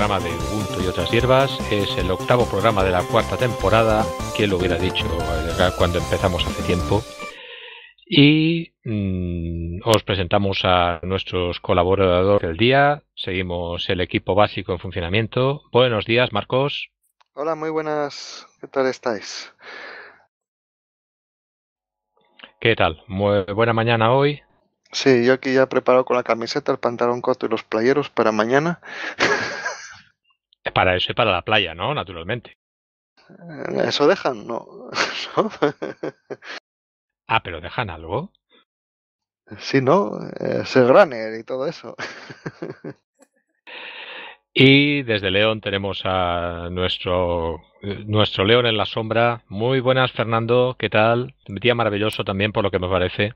programa de Ubuntu y otras hierbas. Es el octavo programa de la cuarta temporada, ¿Quién lo hubiera dicho eh, cuando empezamos hace tiempo. Y mm, os presentamos a nuestros colaboradores del día. Seguimos el equipo básico en funcionamiento. Buenos días, Marcos. Hola, muy buenas. ¿Qué tal estáis? ¿Qué tal? Muy buena mañana hoy. Sí, yo aquí ya preparado con la camiseta, el pantalón corto y los playeros para mañana. Para eso y para la playa, ¿no? Naturalmente. Eh, ¿Eso dejan? No. ah, pero dejan algo. Sí, ¿no? Es el runner y todo eso. y desde León tenemos a nuestro, nuestro León en la sombra. Muy buenas, Fernando. ¿Qué tal? Un día maravilloso también, por lo que me parece.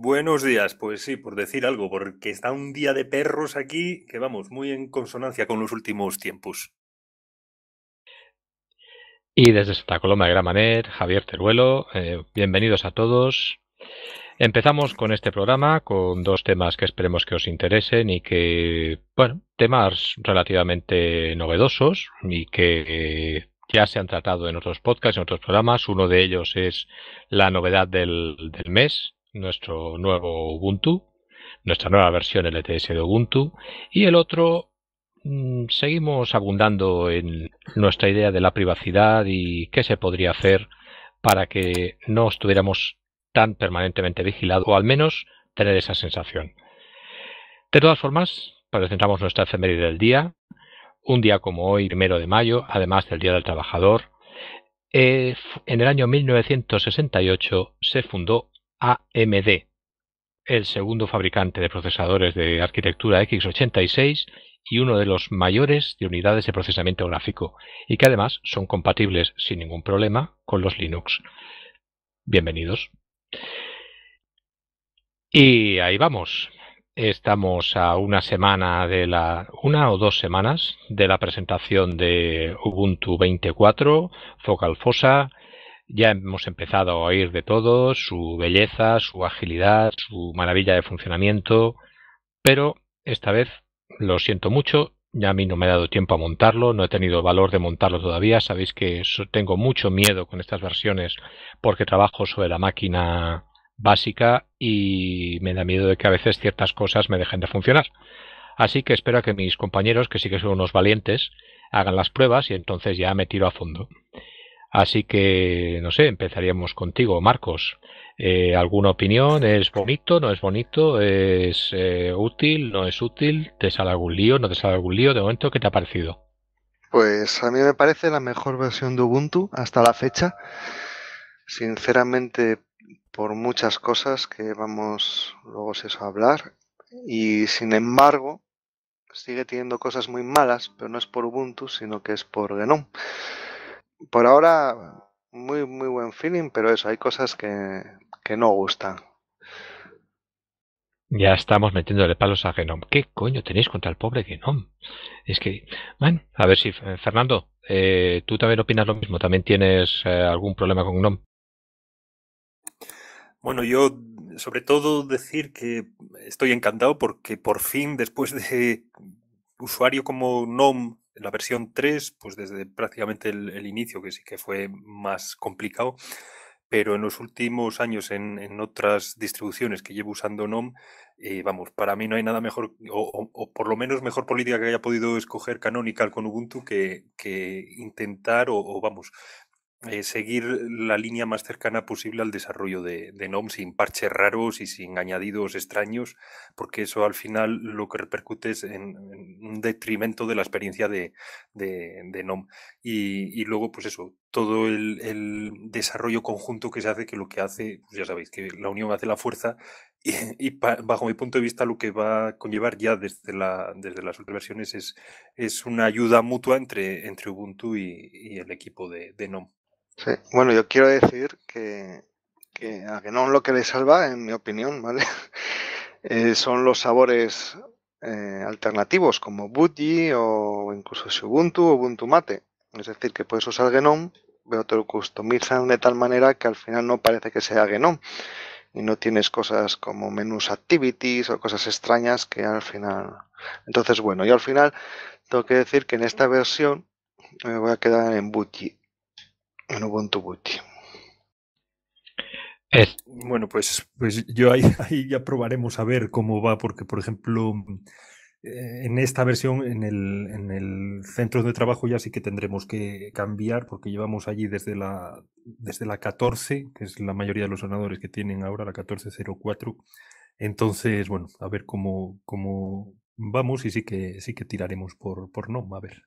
Buenos días, pues sí, por decir algo, porque está un día de perros aquí que vamos muy en consonancia con los últimos tiempos. Y desde Santa Coloma de Maner, Javier Teruelo, eh, bienvenidos a todos. Empezamos con este programa con dos temas que esperemos que os interesen y que, bueno, temas relativamente novedosos y que ya se han tratado en otros podcasts, en otros programas. Uno de ellos es la novedad del mes, nuestro nuevo Ubuntu, nuestra nueva versión LTS de Ubuntu, y el otro mm, seguimos abundando en nuestra idea de la privacidad y qué se podría hacer para que no estuviéramos tan permanentemente vigilados, o al menos tener esa sensación. De todas formas, presentamos nuestra efeméride del día, un día como hoy, primero de mayo, además del Día del Trabajador, eh, en el año 1968 se fundó AMD, el segundo fabricante de procesadores de arquitectura x86 y uno de los mayores de unidades de procesamiento gráfico, y que además son compatibles sin ningún problema con los Linux. Bienvenidos. Y ahí vamos. Estamos a una semana de la. una o dos semanas de la presentación de Ubuntu 24, Focal Fossa ya hemos empezado a oír de todo, su belleza, su agilidad, su maravilla de funcionamiento, pero esta vez lo siento mucho, ya a mí no me ha dado tiempo a montarlo, no he tenido valor de montarlo todavía, sabéis que tengo mucho miedo con estas versiones porque trabajo sobre la máquina básica y me da miedo de que a veces ciertas cosas me dejen de funcionar. Así que espero a que mis compañeros, que sí que son unos valientes, hagan las pruebas y entonces ya me tiro a fondo. Así que, no sé, empezaríamos contigo, Marcos. Eh, ¿Alguna opinión? ¿Es bonito? ¿No es bonito? ¿Es eh, útil? ¿No es útil? ¿Te sale algún lío? ¿No te sale algún lío? De momento, ¿qué te ha parecido? Pues a mí me parece la mejor versión de Ubuntu hasta la fecha. Sinceramente, por muchas cosas que vamos luego eso a hablar. Y sin embargo, sigue teniendo cosas muy malas, pero no es por Ubuntu, sino que es por Gnome por ahora, muy, muy buen feeling, pero eso, hay cosas que, que no gustan. Ya estamos metiéndole palos a Genom. ¿Qué coño tenéis contra el pobre Genom? Es que, bueno, a ver si, eh, Fernando, eh, tú también opinas lo mismo, también tienes eh, algún problema con Genom. Bueno, yo sobre todo decir que estoy encantado porque por fin, después de usuario como GNOME la versión 3, pues desde prácticamente el, inicio, que sí que fue más complicado, pero en los últimos años en, otras distribuciones que llevo usando NOM, eh, vamos, para mí no hay nada mejor, o, por lo menos mejor política que haya podido escoger Canonical con Ubuntu que, intentar, o vamos, eh, seguir la línea más cercana posible al desarrollo de, de Nom sin parches raros y sin añadidos extraños, porque eso al final lo que repercute es en, un detrimento de la experiencia de, de, Y, luego, pues eso, todo el, desarrollo conjunto que se hace, que lo que hace, pues ya sabéis, que la unión hace la fuerza. Y, bajo mi punto de vista, lo que va a conllevar ya desde, la, desde las otras versiones es, es una ayuda mutua entre, entre Ubuntu y, el equipo de, de Nom bueno, yo quiero decir que, que a ah, lo que le salva, en mi opinión, ¿vale? Eh, son los sabores eh, alternativos como Budgie o incluso Ubuntu o Ubuntu Mate. Es decir, que puedes usar Genom, pero te lo customizan de tal manera que al final no parece que sea Genom Y no tienes cosas como menús activities o cosas extrañas que al final. Entonces, bueno, yo al final tengo que decir que en esta versión me eh, voy a quedar en Budgie en Ubuntu Bueno, pues, pues yo ahí, ya probaremos a ver cómo va, porque por ejemplo, eh, en esta versión, en el, centro de trabajo ya sí que tendremos que cambiar, porque llevamos allí desde la, desde la 14, que es la mayoría de los sonadores que tienen ahora, la 1404. Entonces, bueno, a ver cómo, cómo vamos y sí que, sí que tiraremos por, por a ver.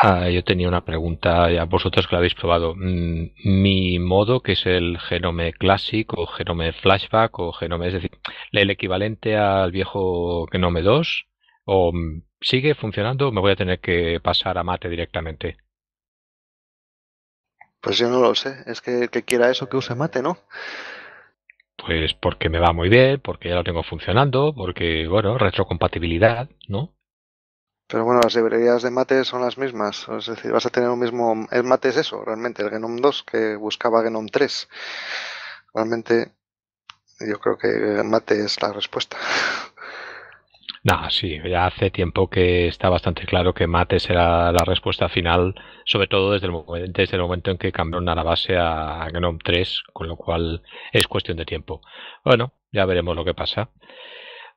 Ah, yo tenía una pregunta, a vosotros que la habéis probado. Mm, Mi modo, que es el Genome Classic o Genome Flashback o Genome, es decir, el equivalente al viejo Genome 2, o mm, sigue funcionando o me voy a tener que pasar a Mate directamente. Pues yo no lo sé, es que el que quiera eso que use Mate, ¿no? Pues porque me va muy bien, porque ya lo tengo funcionando, porque, bueno, retrocompatibilidad, ¿no? Pero bueno, las librerías de mate son las mismas, es decir, vas a tener un mismo... El mate es eso, realmente, el Genom 2 que buscaba Genom 3. Realmente yo creo que el mate es la respuesta. Nah, sí, ya hace tiempo que está bastante claro que mate será la respuesta final, sobre todo desde el, el momento en que cambiaron a la base a Genom 3, con lo cual es cuestión de tiempo. Bueno, ya veremos lo que pasa.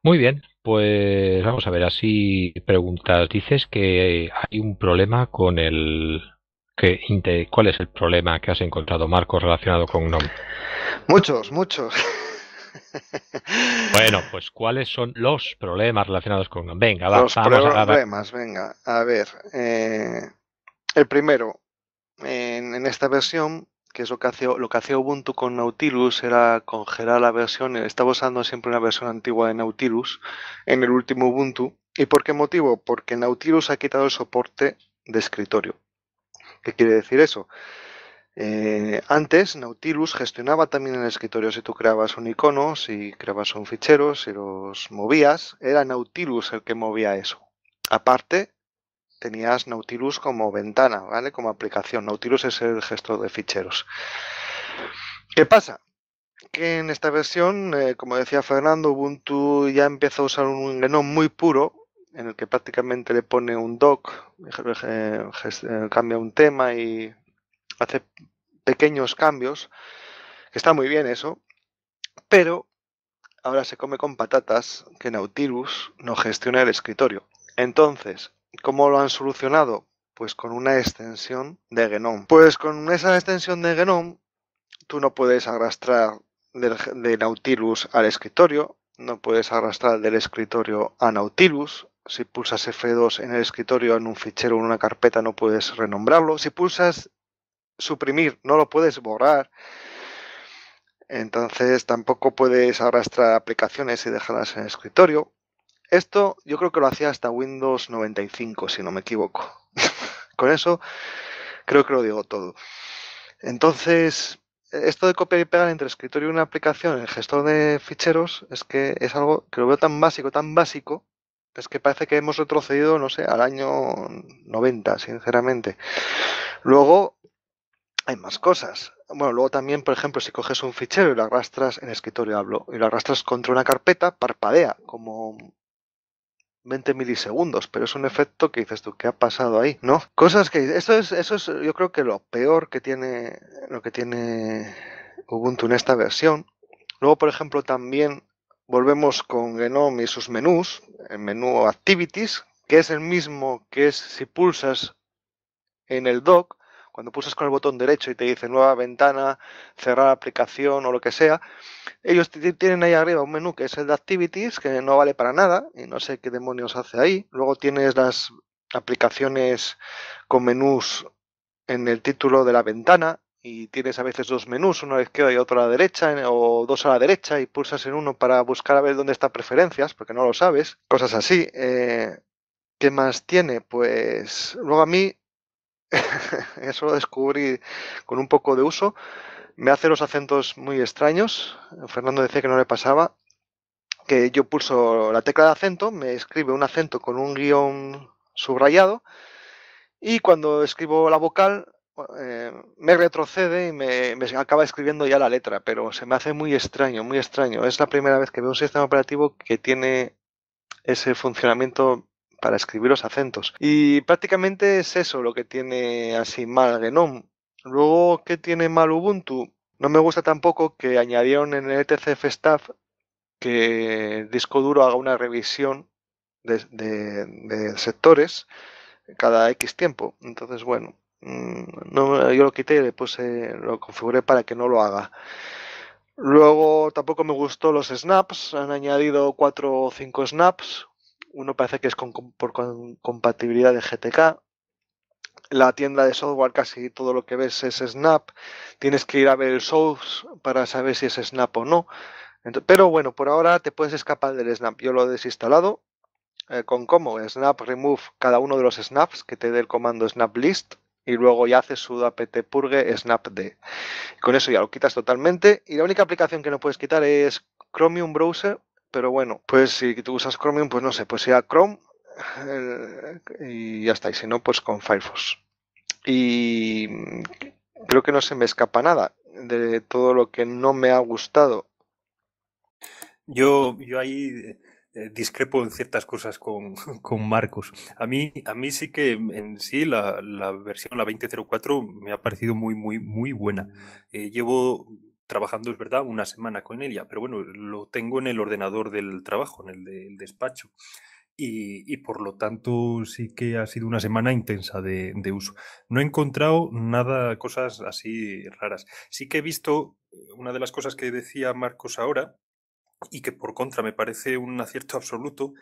Muy bien, pues vamos a ver, así preguntas. Dices que hay un problema con el... Que, ¿Cuál es el problema que has encontrado, Marcos, relacionado con GNOME? Muchos, muchos. Bueno, pues ¿cuáles son los problemas relacionados con GNOME? Venga, vamos. los problemas, problemas, venga. A ver, eh, el primero, en, en esta versión que es lo que hace, hacía Ubuntu con Nautilus era congelar la versión, estaba usando siempre una versión antigua de Nautilus en el último Ubuntu. ¿Y por qué motivo? Porque Nautilus ha quitado el soporte de escritorio. ¿Qué quiere decir eso? Eh, antes Nautilus gestionaba también el escritorio. Si tú creabas un icono, si creabas un fichero, si los movías, era Nautilus el que movía eso. Aparte, tenías Nautilus como ventana, ¿vale? Como aplicación. Nautilus es el gestor de ficheros. ¿Qué pasa? Que en esta versión, eh, como decía Fernando, Ubuntu ya empieza a usar un Gnome muy puro, en el que prácticamente le pone un doc, eh, eh, cambia un tema y hace pequeños cambios, está muy bien eso, pero ahora se come con patatas que Nautilus no gestiona el escritorio. Entonces, ¿Cómo lo han solucionado? Pues con una extensión de Genome. Pues con esa extensión de Genome, tú no puedes arrastrar de Nautilus al escritorio, no puedes arrastrar del escritorio a Nautilus. Si pulsas F2 en el escritorio, en un fichero, en una carpeta, no puedes renombrarlo. Si pulsas suprimir, no lo puedes borrar. Entonces tampoco puedes arrastrar aplicaciones y dejarlas en el escritorio. Esto yo creo que lo hacía hasta Windows 95, si no me equivoco. Con eso creo que lo digo todo. Entonces, esto de copiar y pegar entre escritorio y una aplicación en el gestor de ficheros es que es algo que lo veo tan básico, tan básico, es que parece que hemos retrocedido, no sé, al año 90, sinceramente. Luego, hay más cosas. Bueno, luego también, por ejemplo, si coges un fichero y lo arrastras en escritorio, hablo, y lo arrastras contra una carpeta, parpadea, como 20 milisegundos, pero es un efecto que dices tú, ¿qué ha pasado ahí? ¿No? Cosas que eso es eso es yo creo que lo peor que tiene lo que tiene Ubuntu en esta versión. Luego, por ejemplo, también volvemos con GNOME y sus menús, el menú Activities, que es el mismo que es si pulsas en el dock, cuando pulsas con el botón derecho y te dice nueva ventana, cerrar aplicación o lo que sea, ellos tienen ahí arriba un menú que es el de Activities, que no vale para nada y no sé qué demonios hace ahí. Luego tienes las aplicaciones con menús en el título de la ventana y tienes a veces dos menús, uno a la izquierda y otro a la derecha, o dos a la derecha y pulsas en uno para buscar a ver dónde está preferencias, porque no lo sabes, cosas así. Eh, ¿Qué más tiene? Pues luego a mí Eso lo descubrí con un poco de uso. Me hace los acentos muy extraños. Fernando decía que no le pasaba. Que yo pulso la tecla de acento, me escribe un acento con un guión subrayado. Y cuando escribo la vocal, eh, me retrocede y me, me, acaba escribiendo ya la letra, pero se me hace muy extraño, muy extraño. Es la primera vez que veo un sistema operativo que tiene ese funcionamiento para escribir los acentos. Y prácticamente es eso lo que tiene así mal Genome. Luego, ¿qué tiene mal Ubuntu? No me gusta tampoco que añadieron en el ETCF Staff que disco duro haga una revisión de, sectores cada X tiempo. Entonces, bueno, mm, no, yo lo quité y le puse, lo configuré para que no lo haga. Luego tampoco me gustó los snaps, han añadido cuatro o cinco snaps, uno parece que es por compatibilidad de GTK. La tienda de software casi todo lo que ves es Snap. Tienes que ir a ver el source para saber si es Snap o no. pero bueno, por ahora te puedes escapar del Snap. Yo lo he desinstalado eh, con como Snap remove cada uno de los snaps que te dé el comando Snap list y luego ya haces su apt purge snapd. Con eso ya lo quitas totalmente. Y la única aplicación que no puedes quitar es Chromium Browser pero bueno, pues si tú usas Chromium, pues no sé, pues sea Chrome y ya está. Y si no, pues con Firefox. Y creo que no se me escapa nada de todo lo que no me ha gustado. Yo, yo ahí eh, discrepo en ciertas cosas con, Marcos. A mí, a mí sí que en sí la, versión, la 2004, me ha parecido muy, muy, muy buena. Eh, llevo trabajando, es verdad, una semana con ella, pero bueno, lo tengo en el ordenador del trabajo, en el despacho. Y, por lo tanto sí que ha sido una semana intensa de, uso. No he encontrado nada, cosas así raras. Sí que he visto eh, una de las cosas que decía Marcos ahora, y que por contra me parece un acierto absoluto,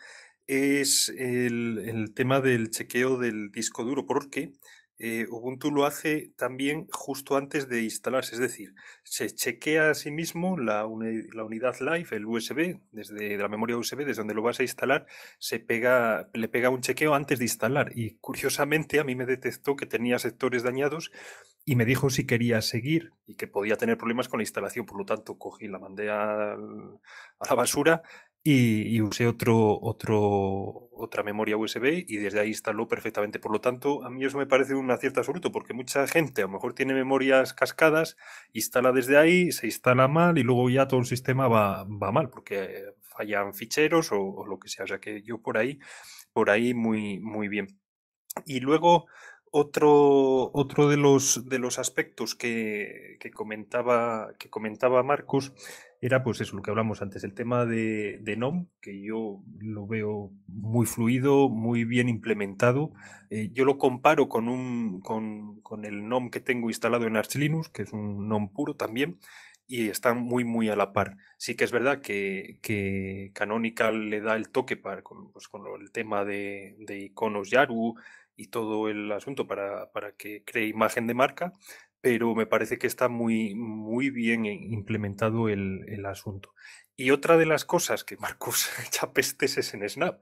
es el, el tema del chequeo del disco duro, porque eh, Ubuntu lo hace también justo antes de instalarse, es decir, se chequea a sí mismo la, unidad live, el USB, desde la memoria USB, desde donde lo vas a instalar, se pega, le pega un chequeo antes de instalar. Y curiosamente a mí me detectó que tenía sectores dañados y me dijo si quería seguir y que podía tener problemas con la instalación. Por lo tanto, cogí, la mandé a la basura y, usé otro, otro, otra memoria USB y desde ahí instaló perfectamente. Por lo tanto, a mí eso me parece un acierto absoluto, porque mucha gente a lo mejor tiene memorias cascadas, instala desde ahí, se instala mal y luego ya todo el sistema va, mal, porque fallan ficheros o, lo que sea. O sea que yo por ahí, por ahí muy, muy bien. Y luego, otro, otro de, los, de los aspectos que, comentaba, que comentaba Marcos era pues eso, lo que hablamos antes, el tema de, de NOM, que yo lo veo muy fluido, muy bien implementado. Eh, yo lo comparo con, un, con, con, el NOM que tengo instalado en Arch que es un NOM puro también, y está muy, muy a la par. Sí que es verdad que, que Canonical le da el toque para, con, pues, con el tema de, de iconos Yaru y todo el asunto para, para que cree imagen de marca, pero me parece que está muy, muy bien e implementado el, asunto. Y otra de las cosas que Marcos, echa pestes es en Snap.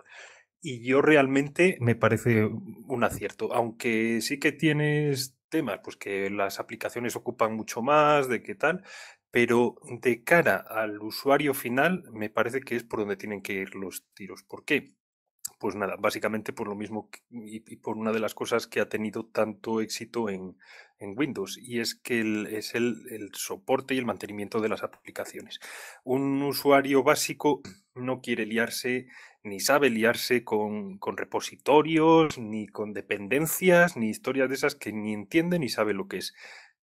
Y yo realmente me parece un acierto, aunque sí que tienes temas, pues que las aplicaciones ocupan mucho más, de qué tal, pero de cara al usuario final me parece que es por donde tienen que ir los tiros. ¿Por qué? pues nada, básicamente por lo mismo y, por una de las cosas que ha tenido tanto éxito en, Windows, y es que es el, soporte y el mantenimiento de las aplicaciones. Un usuario básico no quiere liarse, ni sabe liarse con, con repositorios, ni con dependencias, ni historias de esas que ni entiende ni sabe lo que es.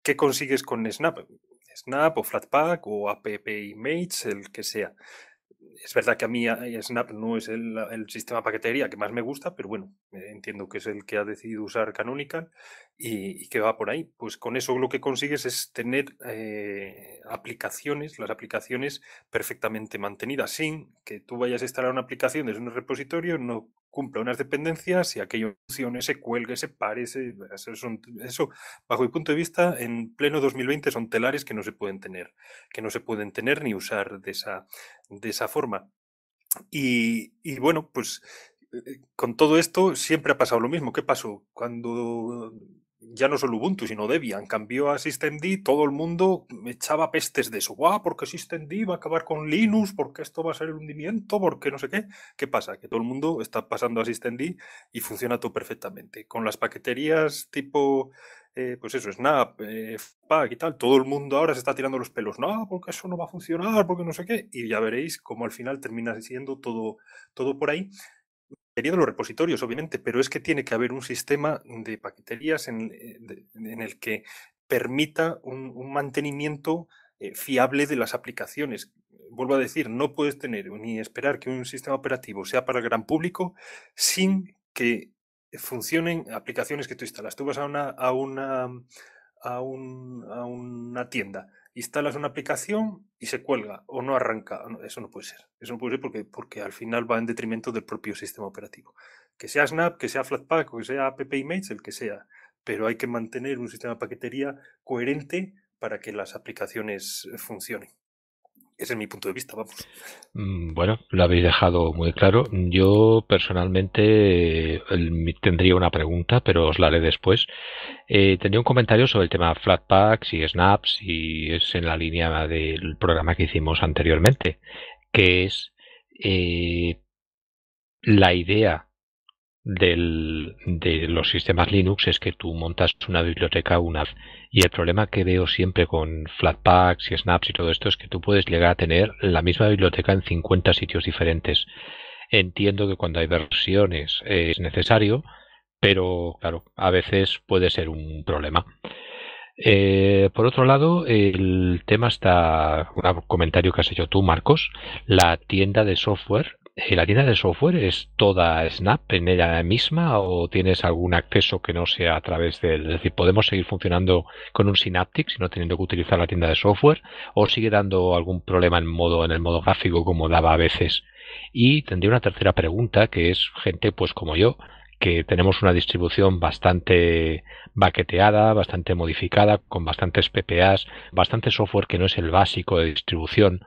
¿Qué consigues con Snap? Snap o Flatpak o App el que sea es verdad que a mí eh, Snap no es el, sistema paquetería que más me gusta, pero bueno, eh, entiendo que es el que ha decidido usar Canonical y, qué que va por ahí. Pues con eso lo que consigues es tener eh, aplicaciones, las aplicaciones perfectamente mantenidas, sin que tú vayas a instalar una aplicación desde un repositorio, no cumpla unas dependencias y aquello funcione, se cuelgue, se pare. eso, eso, bajo mi punto de vista, en pleno 2020 son telares que no se pueden tener, que no se pueden tener ni usar de esa, de esa forma. Y, y bueno, pues eh, eh, con todo esto siempre ha pasado lo mismo. ¿Qué pasó? Cuando ya no solo Ubuntu, sino Debian, cambió a SystemD, todo el mundo echaba pestes de eso. ¿Por Porque SystemD va a acabar con Linux, ¿Por qué esto va a ser el hundimiento, qué no sé qué. ¿Qué pasa? Que todo el mundo está pasando a SystemD y funciona todo perfectamente. Con las paqueterías tipo, eh, pues eso, Snap, eh, y tal, todo el mundo ahora se está tirando los pelos. No, porque eso no va a funcionar, porque no sé qué. Y ya veréis cómo al final termina siendo todo, todo por ahí teniendo los repositorios, obviamente, pero es que tiene que haber un sistema de paqueterías en, eh, el que permita un, mantenimiento eh, fiable de las aplicaciones. Vuelvo a decir, no puedes tener ni esperar que un sistema operativo sea para el gran público sin que funcionen aplicaciones que tú instalas. Tú vas a una, a una, a una tienda instalas una aplicación y se cuelga o no arranca. Eso no puede ser. Eso no puede ser porque, porque al final va en detrimento del propio sistema operativo. Que sea Snap, que sea Flatpak o que sea AppImage, el que sea. Pero hay que mantener un sistema de paquetería coherente para que las aplicaciones eh, funcionen. Ese es mi punto de vista, vamos. Mm, bueno, lo habéis dejado muy claro. Yo personalmente eh, tendría una pregunta, pero os la haré después. Eh, tenía tendría un comentario sobre el tema Flatpaks y Snaps, y es en la línea del programa que hicimos anteriormente, que es eh, la idea de los sistemas Linux es que tú montas una biblioteca una y el problema que veo siempre con Flatpaks y Snaps y todo esto es que tú puedes llegar a tener la misma biblioteca en 50 sitios diferentes. Entiendo que cuando hay versiones eh, es necesario, pero claro, a veces puede ser un problema. Eh, por otro lado, el tema está, un comentario que has hecho tú, Marcos, la tienda de software la tienda de software es toda Snap en ella misma o tienes algún acceso que no sea a través de Es decir, ¿podemos seguir funcionando con un Synaptic sino teniendo que utilizar la tienda de software? ¿O sigue dando algún problema en, modo, en el modo gráfico como daba a veces? Y tendría una tercera pregunta que es gente pues como yo que tenemos una distribución bastante baqueteada, bastante modificada, con bastantes PPAs, bastante software que no es el básico de distribución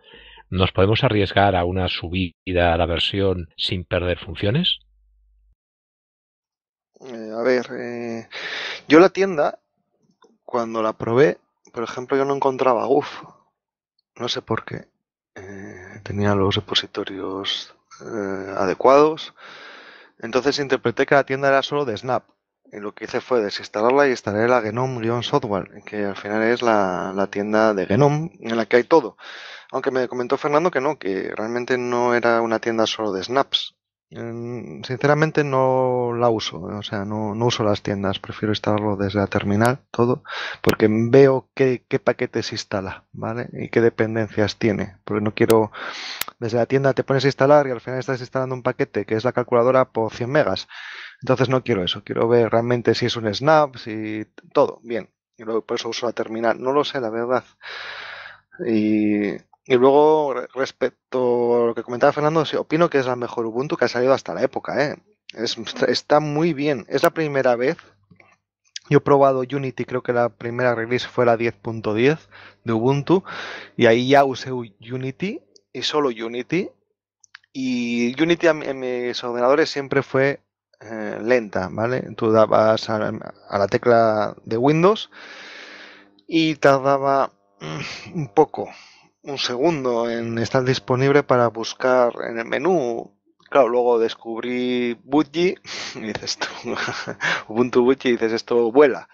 ¿Nos podemos arriesgar a una subida a la versión sin perder funciones? Eh, a ver, eh, yo la tienda, cuando la probé, por ejemplo, yo no encontraba GUF. No sé por qué. Eh, tenía los repositorios adecuados. Entonces interpreté que la tienda era solo de Snap y lo que hice fue desinstalarla y instalé la Genome Software, que al final es la, tienda de Genome en la que hay todo. Aunque me comentó Fernando que no, que realmente no era una tienda solo de snaps. sinceramente no la uso, o sea, no, uso las tiendas, prefiero instalarlo desde la terminal, todo, porque veo qué, qué paquetes instala, ¿vale? Y qué dependencias tiene, porque no quiero desde la tienda te pones a instalar y al final estás instalando un paquete que es la calculadora por 100 megas. Entonces no quiero eso, quiero ver realmente si es un snap, si todo, bien. Y luego por eso uso la terminal, no lo sé, la verdad. Y, y luego, respecto a lo que comentaba Fernando, sí, opino que es la mejor Ubuntu que ha salido hasta la época. ¿eh? está muy bien. Es la primera vez. Yo he probado Unity, creo que la primera release fue la 10.10 de Ubuntu. Y ahí ya usé Unity y solo Unity. Y Unity en mis ordenadores siempre fue eh, lenta, ¿vale? Tú dabas a, la tecla de Windows y tardaba mm, un poco, un segundo en estar disponible para buscar en el menú. Claro, luego descubrí Budgie y dices tú, Ubuntu Budgie y dices esto vuela,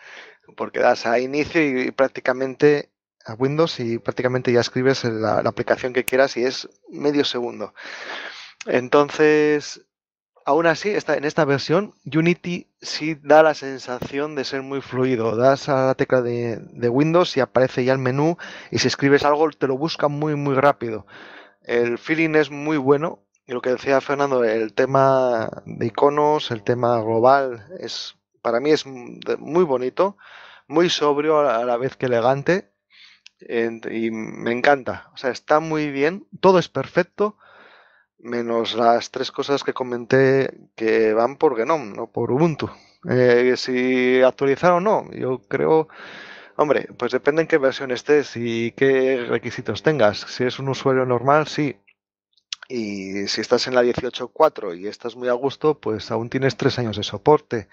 porque das a inicio y, prácticamente a Windows y prácticamente ya escribes la, aplicación que quieras y es medio segundo. Entonces, aún así, está en esta versión, Unity sí da la sensación de ser muy fluido. Das a la tecla de, Windows y aparece ya el menú y si escribes algo te lo busca muy, muy rápido. El feeling es muy bueno y lo que decía Fernando, el tema de iconos, el tema global, es para mí es muy bonito, muy sobrio a la vez que elegante y me encanta. O sea, está muy bien, todo es perfecto menos las tres cosas que comenté que van por Genome, no por Ubuntu. Eh, si actualizar o no, yo creo, hombre, pues depende en qué versión estés y qué requisitos tengas. Si es un usuario normal, sí. Y si estás en la 18.4 y estás muy a gusto, pues aún tienes tres años de soporte.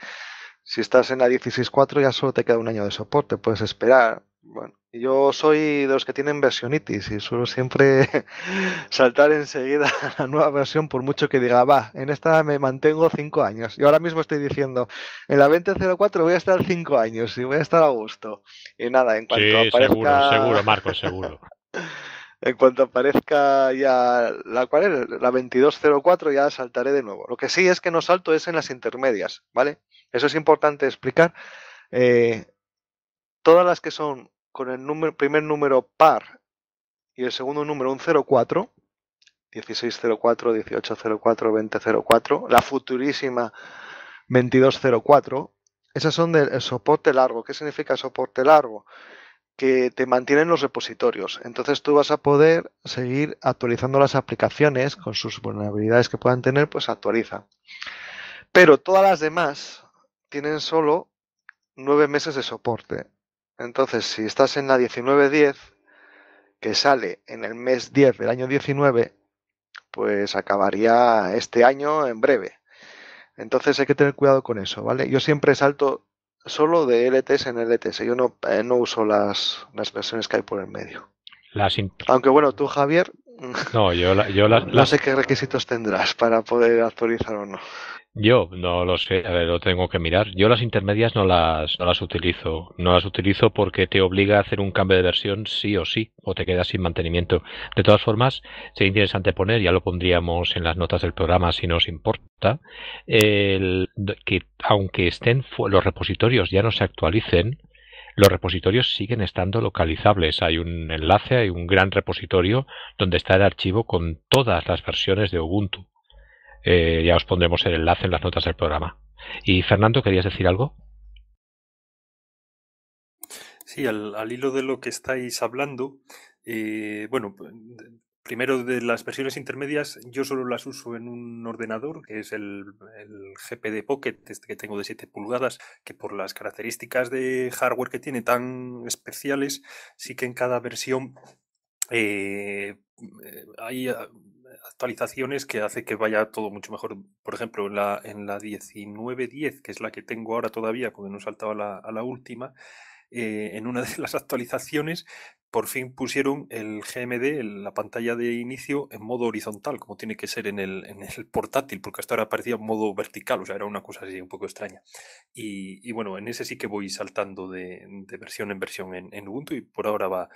Si estás en la 16.4 ya solo te queda un año de soporte, puedes esperar. Bueno, yo soy de los que tienen versionitis y suelo siempre saltar enseguida a la nueva versión por mucho que diga, va, en esta me mantengo cinco años. Y ahora mismo estoy diciendo, en la 2004 voy a estar cinco años y voy a estar a gusto. Y nada, en cuanto aparezca... seguro, seguro, seguro. en cuanto aparezca ya la cual es? la 2204 ya saltaré de nuevo. Lo que sí es que no salto es en las intermedias, ¿vale? Eso es importante explicar. Eh, todas las que son con el primer número par y el segundo número un 04, 1604, 1804, 2004, la futurísima 2204, esas son del soporte largo. ¿Qué significa soporte largo? Que te mantienen los repositorios. Entonces tú vas a poder seguir actualizando las aplicaciones con sus vulnerabilidades que puedan tener, pues actualiza. Pero todas las demás tienen solo nueve meses de soporte. Entonces, si estás en la 1910, que sale en el mes 10 del año 19, pues acabaría este año en breve. Entonces hay que tener cuidado con eso, ¿vale? Yo siempre salto solo de LTS en LTS. Yo no, eh, no uso las, las, versiones que hay por el medio. Aunque bueno, tú, Javier. No, yo, yo no sé qué requisitos tendrás para poder actualizar o no. Yo no lo sé, a ver, lo tengo que mirar. Yo las intermedias no las, no las utilizo. No las utilizo porque te obliga a hacer un cambio de versión sí o sí, o te quedas sin mantenimiento. De todas formas, sería interesante poner, ya lo pondríamos en las notas del programa si nos importa, que aunque estén los repositorios ya no se actualicen, los repositorios siguen estando localizables. Hay un enlace, hay un gran repositorio donde está el archivo con todas las versiones de Ubuntu eh, ya os pondremos el enlace en las notas del programa. Y Fernando, ¿querías decir algo? Sí, al, hilo de lo que estáis hablando, eh, bueno, primero de las versiones intermedias, yo solo las uso en un ordenador, que es el, GPD Pocket, este que tengo de 7 pulgadas, que por las características de hardware que tiene tan especiales, sí que en cada versión eh, hay ah, actualizaciones que hace que vaya todo mucho mejor. Por ejemplo, en la, en la 19.10, que es la que tengo ahora todavía, porque no he saltado a la, a la última, eh, en una de las actualizaciones por fin pusieron el GMD, la pantalla de inicio, en modo horizontal, como tiene que ser en el, en el, portátil, porque hasta ahora parecía modo vertical, o sea, era una cosa así un poco extraña. Y, y bueno, en ese sí que voy saltando de, de versión en versión en, en, Ubuntu y por ahora va,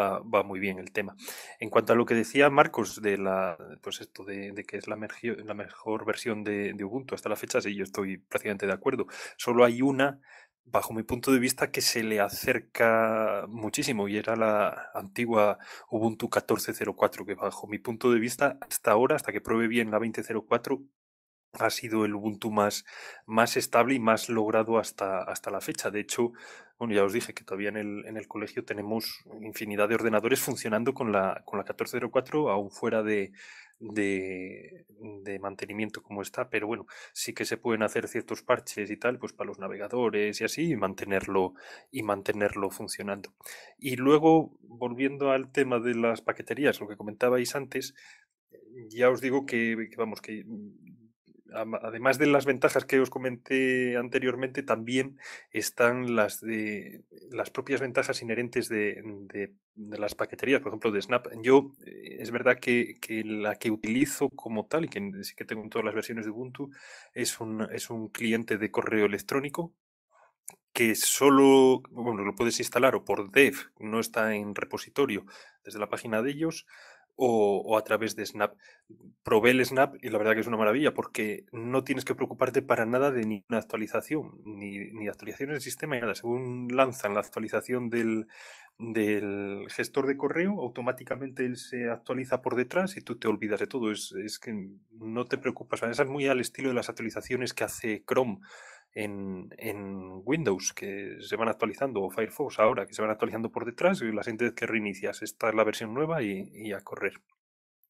va, muy bien el tema. En cuanto a lo que decía Marcos de la, pues esto de, que es la, mejor versión de, de, Ubuntu hasta la fecha, sí, yo estoy prácticamente de acuerdo. Solo hay una, bajo mi punto de vista, que se le acerca muchísimo y era la antigua Ubuntu 14.04, que bajo mi punto de vista, hasta ahora, hasta que pruebe bien la 20.04, ha sido el Ubuntu más, más estable y más logrado hasta, hasta la fecha. De hecho, ya os dije que todavía en el, colegio tenemos infinidad de ordenadores funcionando con la, con la 1404, aún fuera de, mantenimiento como está, pero bueno, sí que se pueden hacer ciertos parches y tal, pues para los navegadores y así, y mantenerlo, y mantenerlo funcionando. Y luego, volviendo al tema de las paqueterías, lo que comentabais antes, ya os digo que vamos, que además de las ventajas que os comenté anteriormente, también están las de las propias ventajas inherentes de, las paqueterías, por ejemplo, de Snap. Yo eh, es verdad que, la que utilizo como tal, y que sí que tengo en todas las versiones de Ubuntu, es un, es un cliente de correo electrónico que solo bueno, lo puedes instalar o por dev, no está en repositorio desde la página de ellos, o, a través de Snap. Probé el Snap y la verdad que es una maravilla porque no tienes que preocuparte para nada de ninguna actualización, ni, ni actualizaciones del sistema, ni nada. Según lanzan la actualización del, del gestor de correo, automáticamente él se actualiza por detrás y tú te olvidas de todo. Es, que no te preocupas. Esa es muy al estilo de las actualizaciones que hace Chrome en, Windows que se van actualizando, o Firefox ahora que se van actualizando por detrás, y la siguiente vez que reinicias, esta es la versión nueva y, a correr.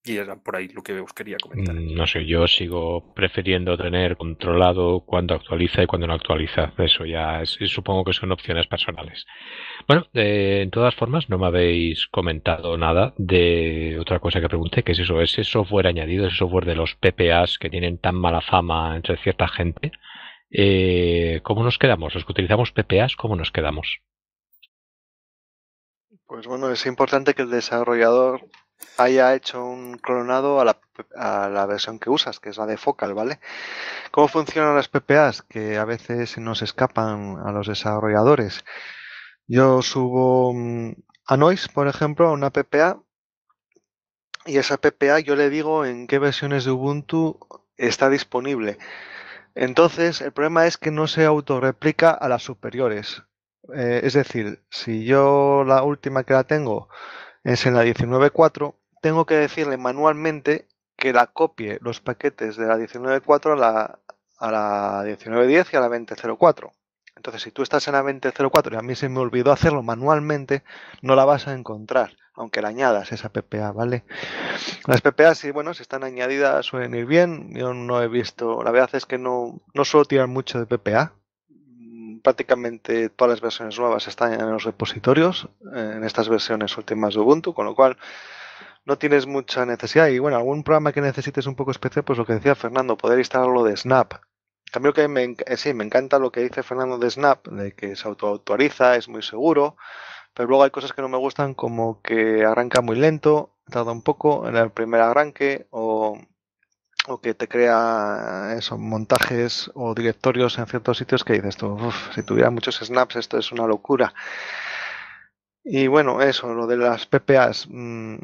Y era por ahí lo que os quería comentar. Mm, no sé, yo sigo prefiriendo tener controlado cuándo actualiza y cuándo no actualiza. Eso ya supongo que son opciones personales. Bueno, eh, en todas formas, no me habéis comentado nada de otra cosa que pregunté, que es eso, ese software añadido, ese software de los PPAs que tienen tan mala fama entre cierta gente. Eh, ¿Cómo nos quedamos? ¿Los que utilizamos PPAs, cómo nos quedamos? Pues bueno, es importante que el desarrollador haya hecho un clonado a la, a la, versión que usas, que es la de Focal, ¿vale? ¿Cómo funcionan las PPAs? Que a veces nos escapan a los desarrolladores. Yo subo mm, a Noise, por ejemplo, a una PPA, y esa PPA yo le digo en qué versiones de Ubuntu está disponible. Entonces, el problema es que no se autorreplica a las superiores. Eh, es decir, si yo la última que la tengo es en la 19.4, tengo que decirle manualmente que la copie los paquetes de la 19.4 a la, a la 19.10 y a la 20.04. Entonces, si tú estás en la 2004 y a mí se me olvidó hacerlo manualmente, no la vas a encontrar, aunque la añadas esa PPA, ¿vale? Las PPA, si, bueno, si están añadidas, suelen ir bien. Yo no he visto, la verdad es que no, no suelo tirar mucho de PPA. Mm, prácticamente todas las versiones nuevas están en los repositorios, en estas versiones últimas de Ubuntu, con lo cual no tienes mucha necesidad. Y bueno, algún programa que necesites un poco especial, pues lo que decía Fernando, poder instalarlo de Snap cambio que eh, sí, me encanta lo que dice Fernando de Snap, de que se autoautoriza, es muy seguro, pero luego hay cosas que no me gustan como que arranca muy lento, tarda un poco en el primer arranque o, que te crea esos montajes o directorios en ciertos sitios que dices tú, si tuviera muchos snaps esto es una locura. Y bueno, eso, lo de las PPAs. Mm,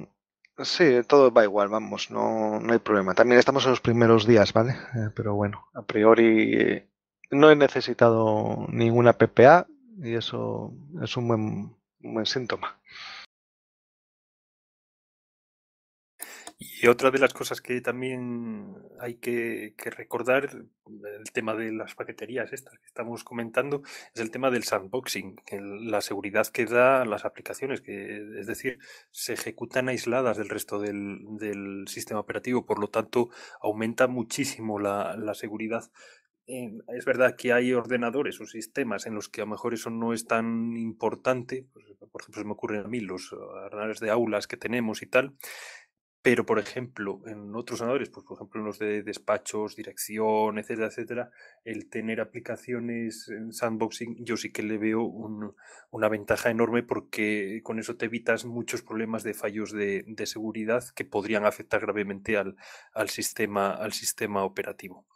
Sí, todo va igual, vamos, no, no hay problema. También estamos en los primeros días, ¿vale? Eh, pero bueno, a priori eh, no he necesitado ninguna PPA y eso es un buen síntoma. Y otra de las cosas que también hay que, recordar, el tema de las paqueterías estas que estamos comentando, es el tema del sandboxing, la seguridad que da las aplicaciones, que es decir, se ejecutan aisladas del resto del, sistema operativo, por lo tanto aumenta muchísimo la, la seguridad eh, es verdad que hay ordenadores o sistemas en los que a lo mejor eso no es tan importante. Pues, por ejemplo, se me ocurren a mí los ordenadores de aulas que tenemos y tal, pero, por ejemplo, en otros sanadores, pues por ejemplo en los de despachos, dirección, etcétera, etcétera, el tener aplicaciones en sandboxing, yo sí que le veo una ventaja enorme porque con eso te evitas muchos problemas de fallos de, de seguridad que podrían afectar gravemente al, al, sistema, al sistema operativo.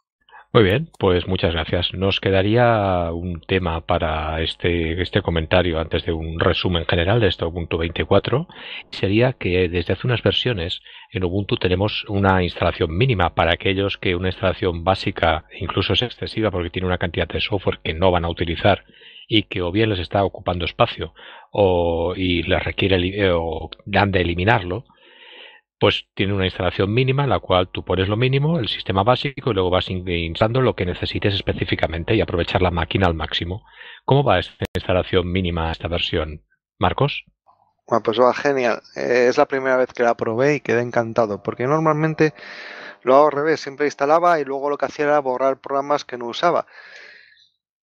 Muy bien, pues muchas gracias. Nos quedaría un tema para este, este comentario antes de un resumen general de este Ubuntu 24. Sería que desde hace unas versiones en Ubuntu tenemos una instalación mínima para aquellos que una instalación básica incluso es excesiva porque tiene una cantidad de software que no van a utilizar y que o bien les está ocupando espacio o, y les requiere o han de eliminarlo pues tiene una instalación mínima en la cual tú pones lo mínimo, el sistema básico, y luego vas instalando lo que necesites específicamente y aprovechar la máquina al máximo. ¿Cómo va esta instalación mínima, esta versión, Marcos? Bueno, pues va genial. Eh, es la primera vez que la probé y quedé encantado, porque normalmente lo hago al revés, siempre instalaba y luego lo que hacía era borrar programas que no usaba.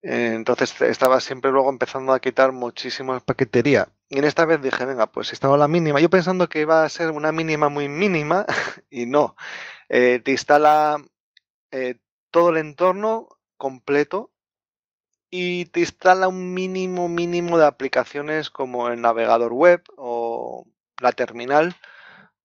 Eh, entonces estaba siempre luego empezando a quitar muchísima paquetería. Y en esta vez dije, venga, pues estaba la mínima. Yo pensando que iba a ser una mínima muy mínima y no. Eh, te instala eh, todo el entorno completo y te instala un mínimo mínimo de aplicaciones como el navegador web o la terminal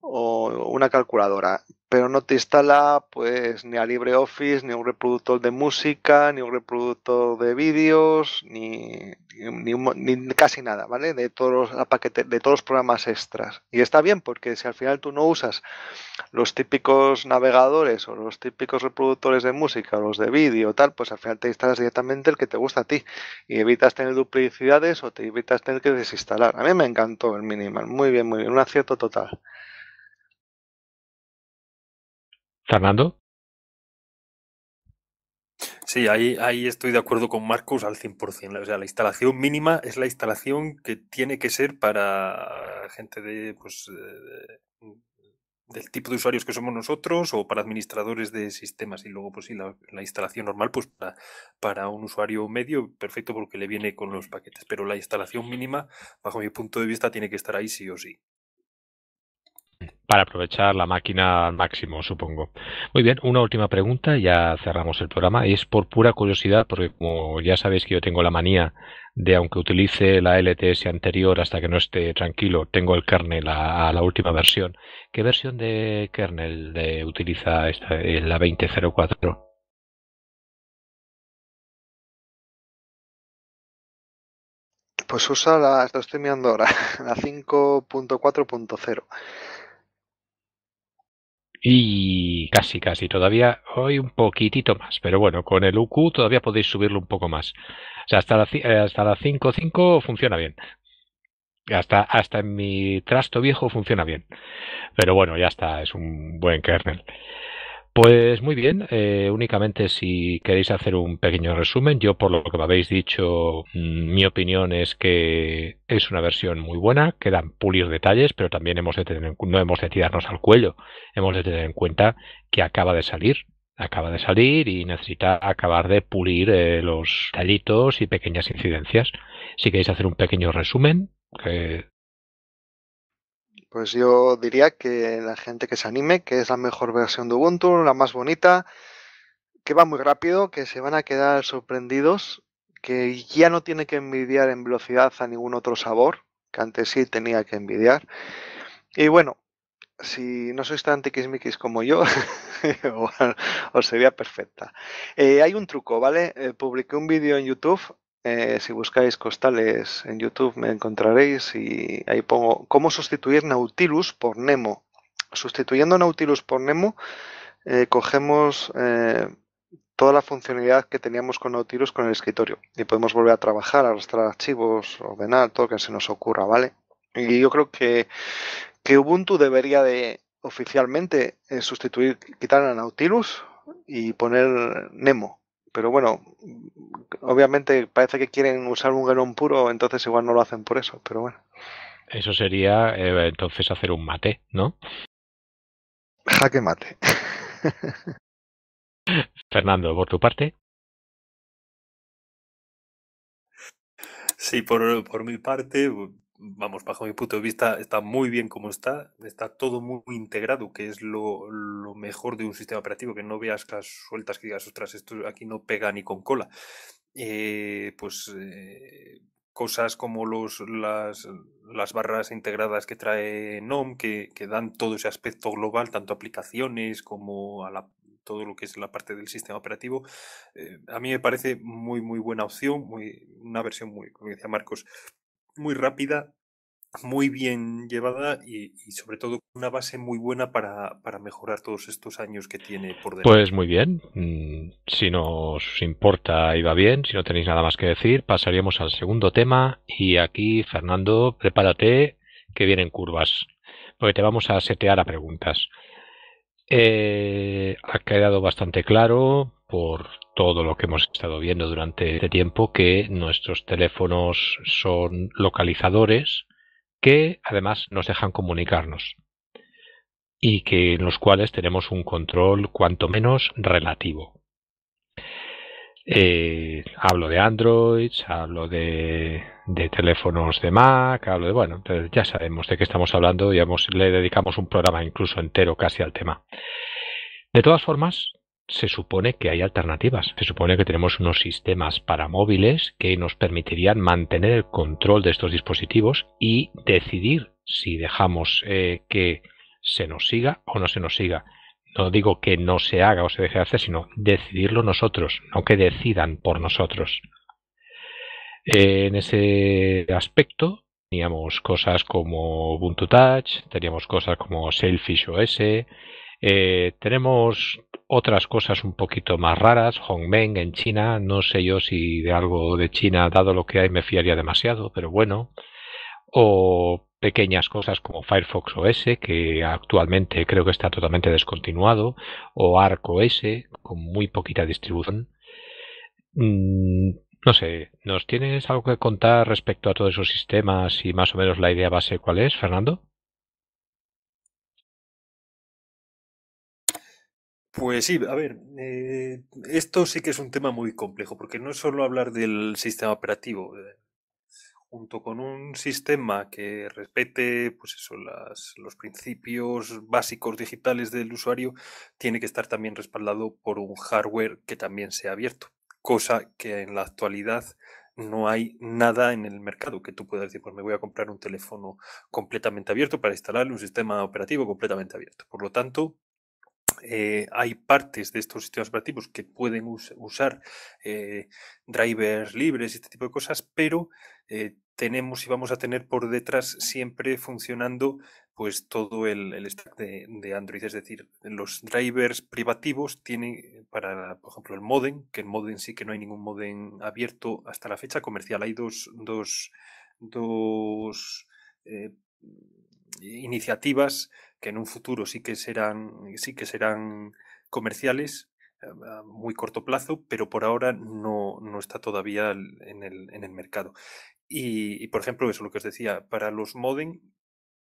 o una calculadora, pero no te instala pues ni a LibreOffice, ni un reproductor de música, ni un reproductor de vídeos, ni, ni, ni, casi nada, ¿vale? De todos los paquete, de todos los programas extras. Y está bien porque si al final tú no usas los típicos navegadores o los típicos reproductores de música o los de vídeo tal, pues al final te instalas directamente el que te gusta a ti y evitas tener duplicidades o te evitas tener que desinstalar. A mí me encantó el minimal, muy bien, muy bien, un acierto total. Fernando. Sí, ahí, ahí estoy de acuerdo con Marcos al 100%. O sea, la instalación mínima es la instalación que tiene que ser para gente de, pues, eh, del tipo de usuarios que somos nosotros o para administradores de sistemas. Y luego, pues sí, la, la instalación normal, pues para, para, un usuario medio, perfecto porque le viene con los paquetes. Pero la instalación mínima, bajo mi punto de vista, tiene que estar ahí sí o sí para aprovechar la máquina al máximo, supongo. Muy bien, una última pregunta, ya cerramos el programa. Es por pura curiosidad, porque como ya sabéis que yo tengo la manía de, aunque utilice la LTS anterior hasta que no esté tranquilo, tengo el kernel a, la última versión. ¿Qué versión de kernel utiliza esta, eh, la 2004? Pues usa la, estoy mirando ahora, la 5.4.0. Y casi, casi, todavía hoy un poquitito más, pero bueno, con el UQ todavía podéis subirlo un poco más. O sea, hasta la, eh, hasta la 5.5 funciona bien. Hasta, hasta en mi trasto viejo funciona bien. Pero bueno, ya está, es un buen kernel. Pues muy bien, eh, únicamente si queréis hacer un pequeño resumen, yo por lo que me habéis dicho, mm, mi opinión es que es una versión muy buena, quedan pulir detalles, pero también hemos no hemos de tirarnos al cuello, hemos de tener en cuenta que acaba de salir, acaba de salir y necesita acabar de pulir eh, los tallitos y pequeñas incidencias. Si queréis hacer un pequeño resumen, que pues yo diría que la gente que se anime, que es la mejor versión de Ubuntu, la más bonita, que va muy rápido, que se van a quedar sorprendidos, que ya no tiene que envidiar en velocidad a ningún otro sabor, que antes sí tenía que envidiar. Y bueno, si no sois tan tiquismiquis como yo, os sería perfecta. Eh, hay un truco, ¿vale? Eh, publiqué un vídeo en YouTube eh, si buscáis costales en YouTube me encontraréis y ahí pongo cómo sustituir Nautilus por Nemo. Sustituyendo Nautilus por Nemo, eh, cogemos eh, toda la funcionalidad que teníamos con Nautilus con el escritorio y podemos volver a trabajar, arrastrar archivos, ordenar todo lo que se nos ocurra, ¿vale? Y yo creo que, que Ubuntu debería de oficialmente sustituir, quitar a Nautilus y poner Nemo pero bueno, obviamente parece que quieren usar un galón puro, entonces igual no lo hacen por eso, pero bueno. Eso sería eh, entonces hacer un mate, ¿no? Jaque mate. Fernando, por tu parte. Sí, por, por mi parte, vamos, bajo mi punto de vista, está muy bien como está, está todo muy, integrado, que es lo, mejor de un sistema operativo, que no veas las sueltas que digas, ostras, esto aquí no pega ni con cola. Eh, pues eh, cosas como los, las, barras integradas que trae NOM, que, dan todo ese aspecto global, tanto a aplicaciones como a todo lo que es la parte del sistema operativo, eh, a mí me parece muy, muy buena opción, muy, una versión muy, como decía Marcos, muy rápida, muy bien llevada y, sobre todo una base muy buena para, mejorar todos estos años que tiene por delante. Pues muy bien, mm, si nos importa y va bien, si no tenéis nada más que decir, pasaríamos al segundo tema y aquí Fernando, prepárate que vienen curvas, porque te vamos a setear a preguntas. Eh, ha quedado bastante claro por todo lo que hemos estado viendo durante este tiempo que nuestros teléfonos son localizadores que además nos dejan comunicarnos y que en los cuales tenemos un control cuanto menos relativo. Eh, hablo de Android, hablo de, teléfonos de Mac, hablo de, bueno, ya sabemos de qué estamos hablando, y le dedicamos un programa incluso entero casi al tema. De todas formas, se supone que hay alternativas, se supone que tenemos unos sistemas para móviles que nos permitirían mantener el control de estos dispositivos y decidir si dejamos eh, que se nos siga o no se nos siga no digo que no se haga o se deje de hacer, sino decidirlo nosotros, no que decidan por nosotros. Eh, en ese aspecto teníamos cosas como Ubuntu Touch, teníamos cosas como Selfish OS, eh, tenemos otras cosas un poquito más raras, Hongmeng en China, no sé yo si de algo de China, dado lo que hay, me fiaría demasiado, pero bueno. O pequeñas cosas como Firefox OS, que actualmente creo que está totalmente descontinuado, o Arco OS, con muy poquita distribución. Mm, no sé, ¿nos tienes algo que contar respecto a todos esos sistemas y más o menos la idea base cuál es, Fernando? Pues sí, a ver, eh, esto sí que es un tema muy complejo, porque no es solo hablar del sistema operativo. Eh, junto con un sistema que respete pues eso, los principios básicos digitales del usuario, tiene que estar también respaldado por un hardware que también sea abierto, cosa que en la actualidad no hay nada en el mercado que tú puedas decir, pues me voy a comprar un teléfono completamente abierto para instalar un sistema operativo completamente abierto. Por lo tanto, eh, hay partes de estos sistemas operativos que pueden usar eh, drivers libres y este tipo de cosas, pero eh, tenemos y vamos a tener por detrás siempre funcionando pues todo el, stack de, Android. Es decir, los drivers privativos tienen para, por ejemplo, el modem, que el modem sí que no hay ningún modem abierto hasta la fecha comercial. Hay dos, dos, dos iniciativas que en un futuro sí que serán, sí que serán comerciales eh, a muy corto plazo, pero por ahora no, no está todavía en el, mercado. Y, por ejemplo, eso lo que os decía, para los modem,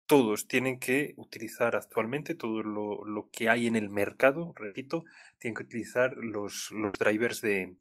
todos tienen que utilizar actualmente todo lo, lo que hay en el mercado, repito, tienen que utilizar los, los drivers de,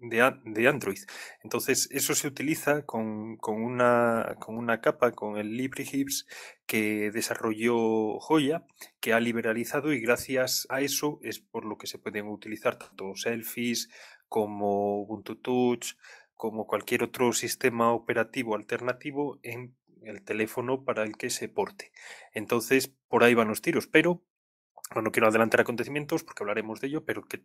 de, Android. Entonces, eso se utiliza con, con, una, con una capa, con el LibreHips que desarrolló Joya, que ha liberalizado y gracias a eso es por lo que se pueden utilizar tanto selfies como Ubuntu Touch, como cualquier otro sistema operativo alternativo en el teléfono para el que se porte. Entonces, por ahí van los tiros, pero no quiero adelantar acontecimientos porque hablaremos de ello, pero eh,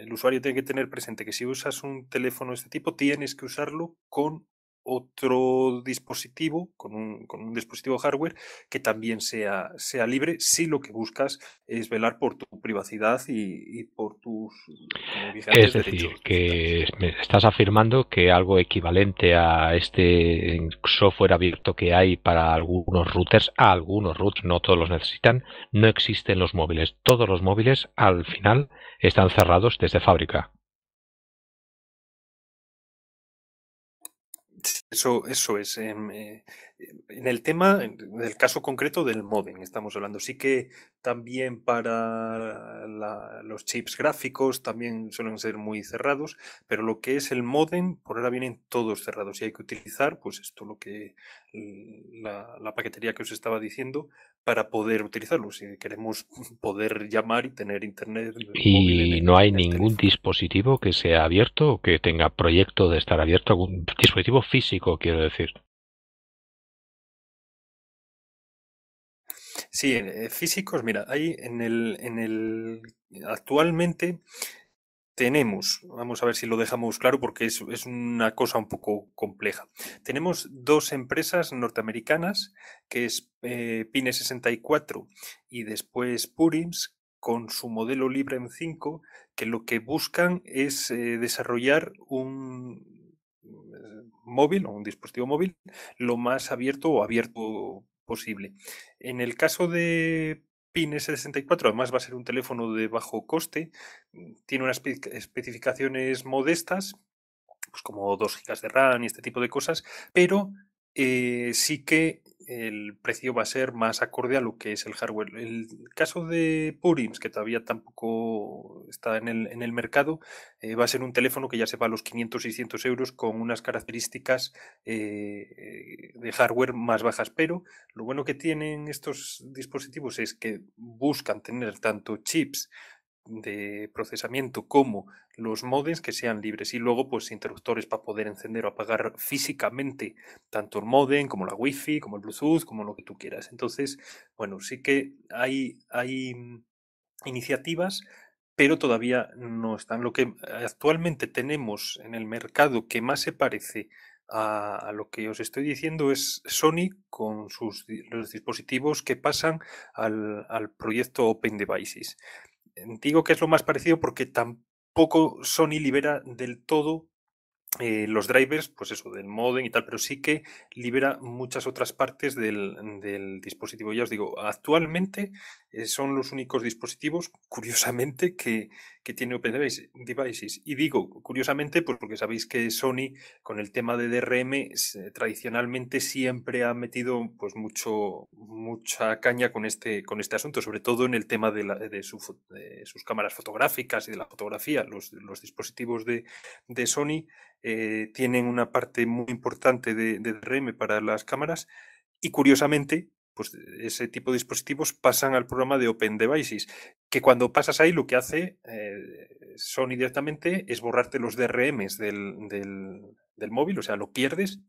el usuario tiene que tener presente que si usas un teléfono de este tipo, tienes que usarlo con otro dispositivo, con un, con un, dispositivo hardware que también sea, sea libre si lo que buscas es velar por tu privacidad y, por tus... Es decir, que estás afirmando que algo equivalente a este software abierto que hay para algunos routers, a algunos routers, no todos los necesitan, no existen los móviles. Todos los móviles al final están cerrados desde fábrica. Eso, eso es. Em, eh, en el tema, en el caso concreto del modem, estamos hablando. Sí que también para los chips gráficos también suelen ser muy cerrados, pero lo que es el modem, por ahora vienen todos cerrados y hay que utilizar, pues esto lo que la, paquetería que os estaba diciendo para poder utilizarlo. Si queremos poder llamar y tener internet. Y no hay ningún dispositivo que sea abierto o que tenga proyecto de estar abierto, algún dispositivo físico, quiero decir. Sí, eh, físicos, mira, ahí en el, en el actualmente tenemos, vamos a ver si lo dejamos claro porque es, es, una cosa un poco compleja. Tenemos dos empresas norteamericanas, que es eh, Pine 64 y después Purims, con su modelo Librem 5, que lo que buscan es eh, desarrollar un móvil o un dispositivo móvil lo más abierto o abierto posible. En el caso de PIN S64, además va a ser un teléfono de bajo coste, mm, tiene unas especificaciones modestas, pues como 2 GB de RAM y este tipo de cosas, pero eh, sí que el precio va a ser más acorde a lo que es el hardware. El caso de Purims, que todavía tampoco está en el, mercado, eh, va a ser un teléfono que ya se va a los 500-600 euros con unas características eh, de hardware más bajas. Pero lo bueno que tienen estos dispositivos es que buscan tener tanto chips de procesamiento como los modems que sean libres y luego pues interruptores para poder encender o apagar físicamente tanto el modem como la wifi como el bluetooth como lo que tú quieras entonces bueno sí que hay hay mm, iniciativas pero todavía no están lo que actualmente tenemos en el mercado que más se parece a, lo que os estoy diciendo es Sony con sus los dispositivos que pasan al, al proyecto Open Devices digo que es lo más parecido porque tampoco Sony libera del todo eh, los drivers, pues eso, del modem y tal, pero sí que libera muchas otras partes del, del dispositivo. Ya os digo, actualmente eh, son los únicos dispositivos, curiosamente, que, tiene Open Devices. Y digo, curiosamente, pues porque sabéis que Sony, con el tema de DRM, tradicionalmente siempre ha metido pues mucho, mucha caña con este, con este asunto, sobre todo en el tema de, la, sus cámaras fotográficas y de la fotografía. Los, dispositivos de, de Sony eh, tienen una parte muy importante de, DRM para las cámaras y curiosamente pues ese tipo de dispositivos pasan al programa de Open Devices, que cuando pasas ahí lo que hace eh, son directamente es borrarte los DRM del, móvil, o sea, lo pierdes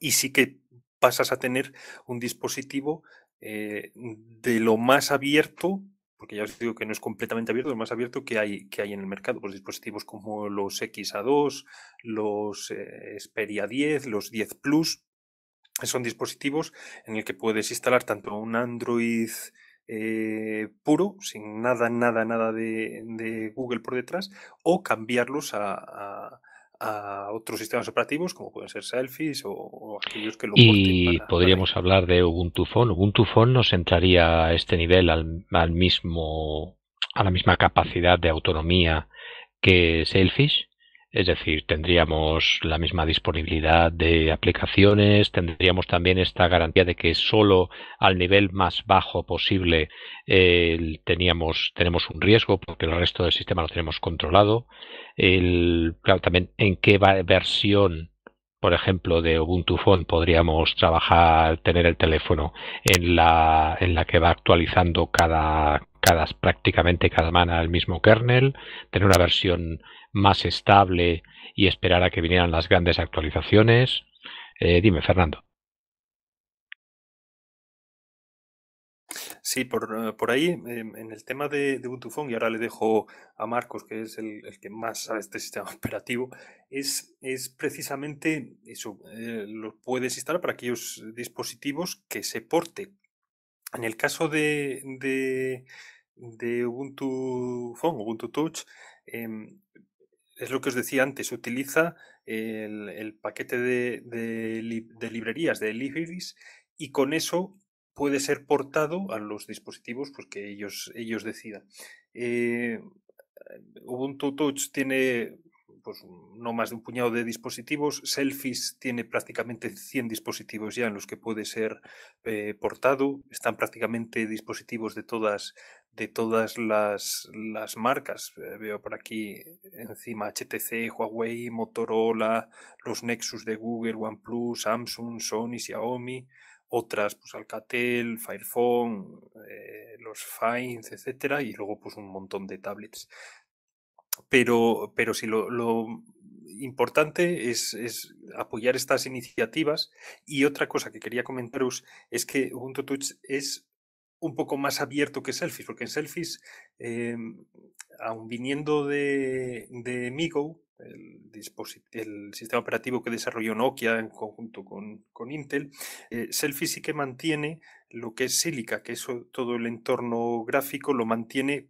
y sí que pasas a tener un dispositivo eh, de lo más abierto porque ya os digo que no es completamente abierto, es más abierto que hay, que hay en el mercado, pues dispositivos como los XA2, los Speria eh, Xperia 10, los 10 Plus, son dispositivos en el que puedes instalar tanto un Android eh, puro, sin nada, nada, nada de, Google por detrás, o cambiarlos a, a otros sistemas operativos, como pueden ser Selfies o, aquellos que lo Y podríamos hablar de Ubuntu Phone. Ubuntu Phone nos entraría a este nivel, al, al mismo, a la misma capacidad de autonomía que Selfish. Es decir, tendríamos la misma disponibilidad de aplicaciones, tendríamos también esta garantía de que solo al nivel más bajo posible eh, teníamos, tenemos un riesgo porque el resto del sistema lo tenemos controlado. también en qué versión por ejemplo, de Ubuntu Phone podríamos trabajar, tener el teléfono en la, que va actualizando cada, cada prácticamente cada semana el mismo kernel, tener una versión más estable y esperar a que vinieran las grandes actualizaciones? Eh, dime, Fernando. Sí, por, eh, por ahí, em, en el tema de, Ubuntu Phone, y ahora le dejo a Marcos, que es el, que más sabe este sistema operativo, es, es precisamente eso, eh, lo puedes instalar para aquellos dispositivos que se porte. En el caso de, de, Ubuntu Phone, Ubuntu Touch, em, es lo que os decía antes, utiliza el, paquete de, librerías de Libris y con eso puede ser portado a los dispositivos pues, que ellos, ellos decidan. Eh, Ubuntu Touch tiene pues, no más de un puñado de dispositivos. Selfies tiene prácticamente 100 dispositivos ya en los que puede ser eh, portado. Están prácticamente dispositivos de todas, de todas las, marcas. Eh, veo por aquí encima HTC, Huawei, Motorola, los Nexus de Google, OnePlus, Samsung, Sony, Xiaomi otras, pues Alcatel, Firephone, eh, los Finds, etcétera, y luego pues un montón de tablets pero, pero si lo, importante es, apoyar estas iniciativas. Y otra cosa que quería comentaros es que Ubuntu Touch es un poco más abierto que Selfish, porque en Selfish, eh, aun viniendo de, de Migo, el, sistema operativo que desarrolló Nokia en conjunto con, Intel, eh, sí que mantiene lo que es Silica, que es todo el entorno gráfico, lo mantiene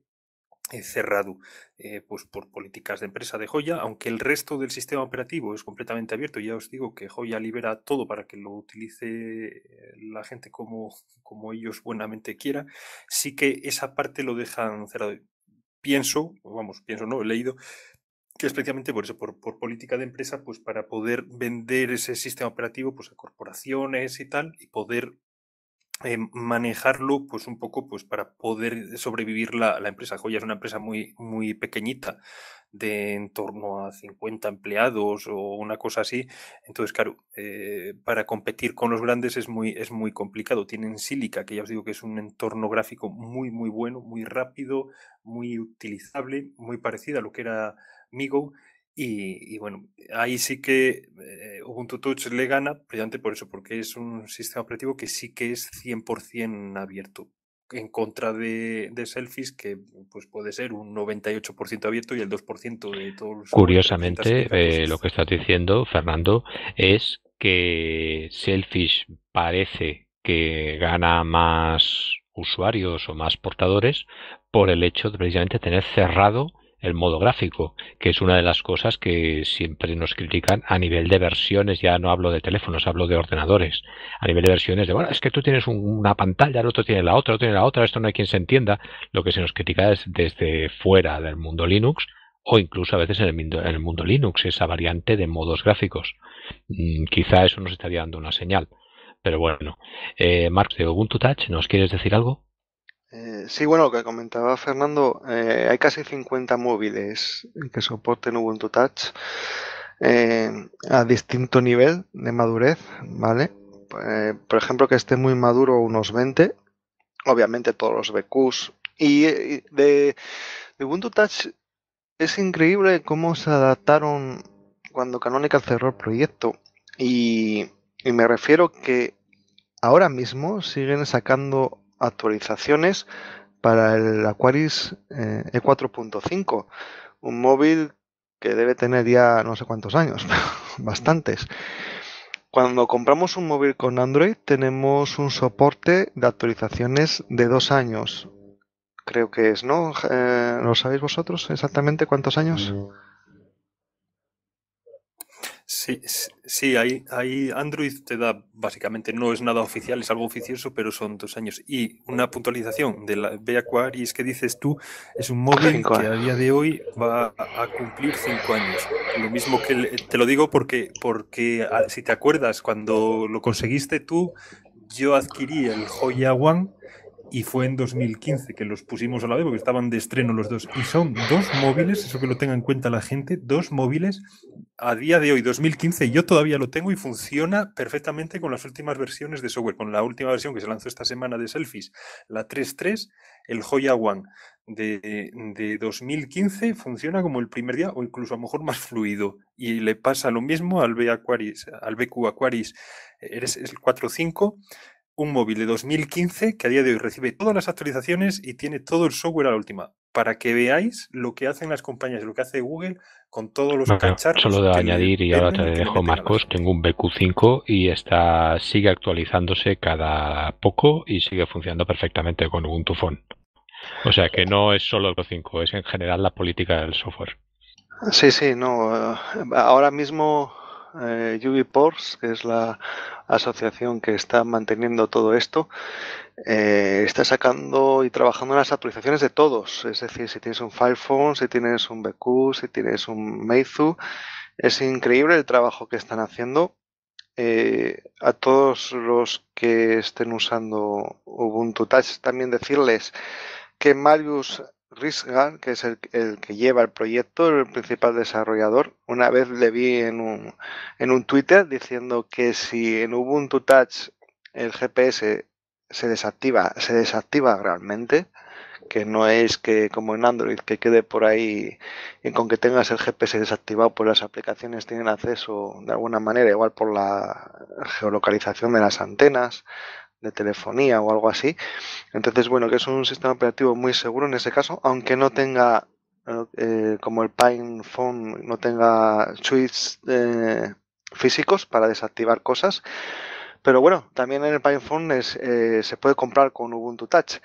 cerrado eh, pues por políticas de empresa de Joya, aunque el resto del sistema operativo es completamente abierto. Ya os digo que Joya libera todo para que lo utilice eh, la gente como, como ellos buenamente quiera. Sí que esa parte lo dejan cerrado. Pienso, vamos, pienso, no, he leído que especialmente por eso, por, política de empresa, pues para poder vender ese sistema operativo pues a corporaciones y tal, y poder eh, manejarlo pues un poco pues para poder sobrevivir la, empresa Joya es una empresa muy muy pequeñita de en torno a 50 empleados o una cosa así entonces claro eh, para competir con los grandes es muy es muy complicado tienen Silica que ya os digo que es un entorno gráfico muy muy bueno muy rápido muy utilizable muy parecido a lo que era Migo y, bueno, ahí sí que eh, Ubuntu Touch le gana, precisamente por eso, porque es un sistema operativo que sí que es 100% abierto, en contra de, de, que pues puede ser un 98% abierto y el 2% de todos los... Curiosamente, eh, lo que estás diciendo, Fernando, es que Selfish parece que gana más usuarios o más portadores por el hecho de precisamente tener cerrado el modo gráfico, que es una de las cosas que siempre nos critican a nivel de versiones, ya no hablo de teléfonos, hablo de ordenadores, a nivel de versiones de, bueno, es que tú tienes una pantalla, el otro tiene la otra, el otro tiene la otra, esto no hay quien se entienda, lo que se nos critica es desde fuera del mundo Linux o incluso a veces en el, mundo, en el mundo Linux, esa variante de modos gráficos. Mm, quizá eso nos estaría dando una señal. Pero bueno, eh, de Ubuntu Touch, ¿nos quieres decir algo? Eh, sí, bueno, lo que comentaba Fernando, eh, hay casi 50 móviles que soporten Ubuntu Touch eh, a distinto nivel de madurez, ¿vale? por ejemplo, que esté muy maduro unos 20, obviamente todos los BQs. Y, de, Ubuntu Touch es increíble cómo se adaptaron cuando Canonical cerró el proyecto. Y, y me refiero que ahora mismo siguen sacando actualizaciones para el Aquaris E4.5, eh, e un móvil que debe tener ya no sé cuántos años, bastantes. Cuando compramos un móvil con Android tenemos un soporte de actualizaciones de dos años. Creo que es, ¿no? Eh, ¿Lo sabéis vosotros exactamente cuántos años? Sí, sí ahí, ahí, Android te da, básicamente, no es nada oficial, es algo oficioso, pero son dos años. Y una puntualización de la y es que dices tú, es un móvil que a día de hoy va a cumplir cinco años. Lo mismo que te lo digo porque, porque ah, si te acuerdas, cuando lo conseguiste tú, yo adquirí el Joya One y fue en 2015 que los pusimos a la vez porque estaban de estreno los dos. Y son dos móviles, eso que lo tenga en cuenta la gente, dos móviles a día de hoy, 2015, yo todavía lo tengo y funciona perfectamente con las últimas versiones de software, con la última versión que se lanzó esta semana de Selfies, la 3.3, el Joya One de, 2015 funciona como el primer día o incluso a lo mejor más fluido. Y le pasa lo mismo al, Aquaris, al BQ Aquaris, es el 4.5 un móvil de 2015 que a día de hoy recibe todas las actualizaciones y tiene todo el software a la última, para que veáis lo que hacen las compañías, lo que hace Google con todos los cacharros. Solo de añadir, y ahora te dejo Marcos, tengo un BQ5 y está, sigue actualizándose cada poco y sigue funcionando perfectamente con Ubuntu Phone. O sea que no es solo el BQ5, es en general la política del software. Sí, sí, no. Eh, ahora mismo eh, que es la asociación que está manteniendo todo esto, eh, está sacando y trabajando en las actualizaciones de todos. Es decir, si tienes un Firephone, si tienes un BQ, si tienes un Meizu, es increíble el trabajo que están haciendo. Eh, a todos los que estén usando Ubuntu Touch, también decirles que Marius Risgar, que es el, que lleva el proyecto, el principal desarrollador, una vez le vi en un, en un Twitter diciendo que si en Ubuntu Touch el GPS se desactiva, se desactiva realmente, que no es que como en Android que quede por ahí y con que tengas el GPS desactivado pues las aplicaciones tienen acceso de alguna manera igual por la geolocalización de las antenas de telefonía o algo así. Entonces, bueno, que es un sistema operativo muy seguro en ese caso, aunque no tenga, eh, eh, como el Pine Phone, no tenga switches eh, físicos para desactivar cosas. Pero bueno, también en el Pine Phone se puede comprar con Ubuntu Touch.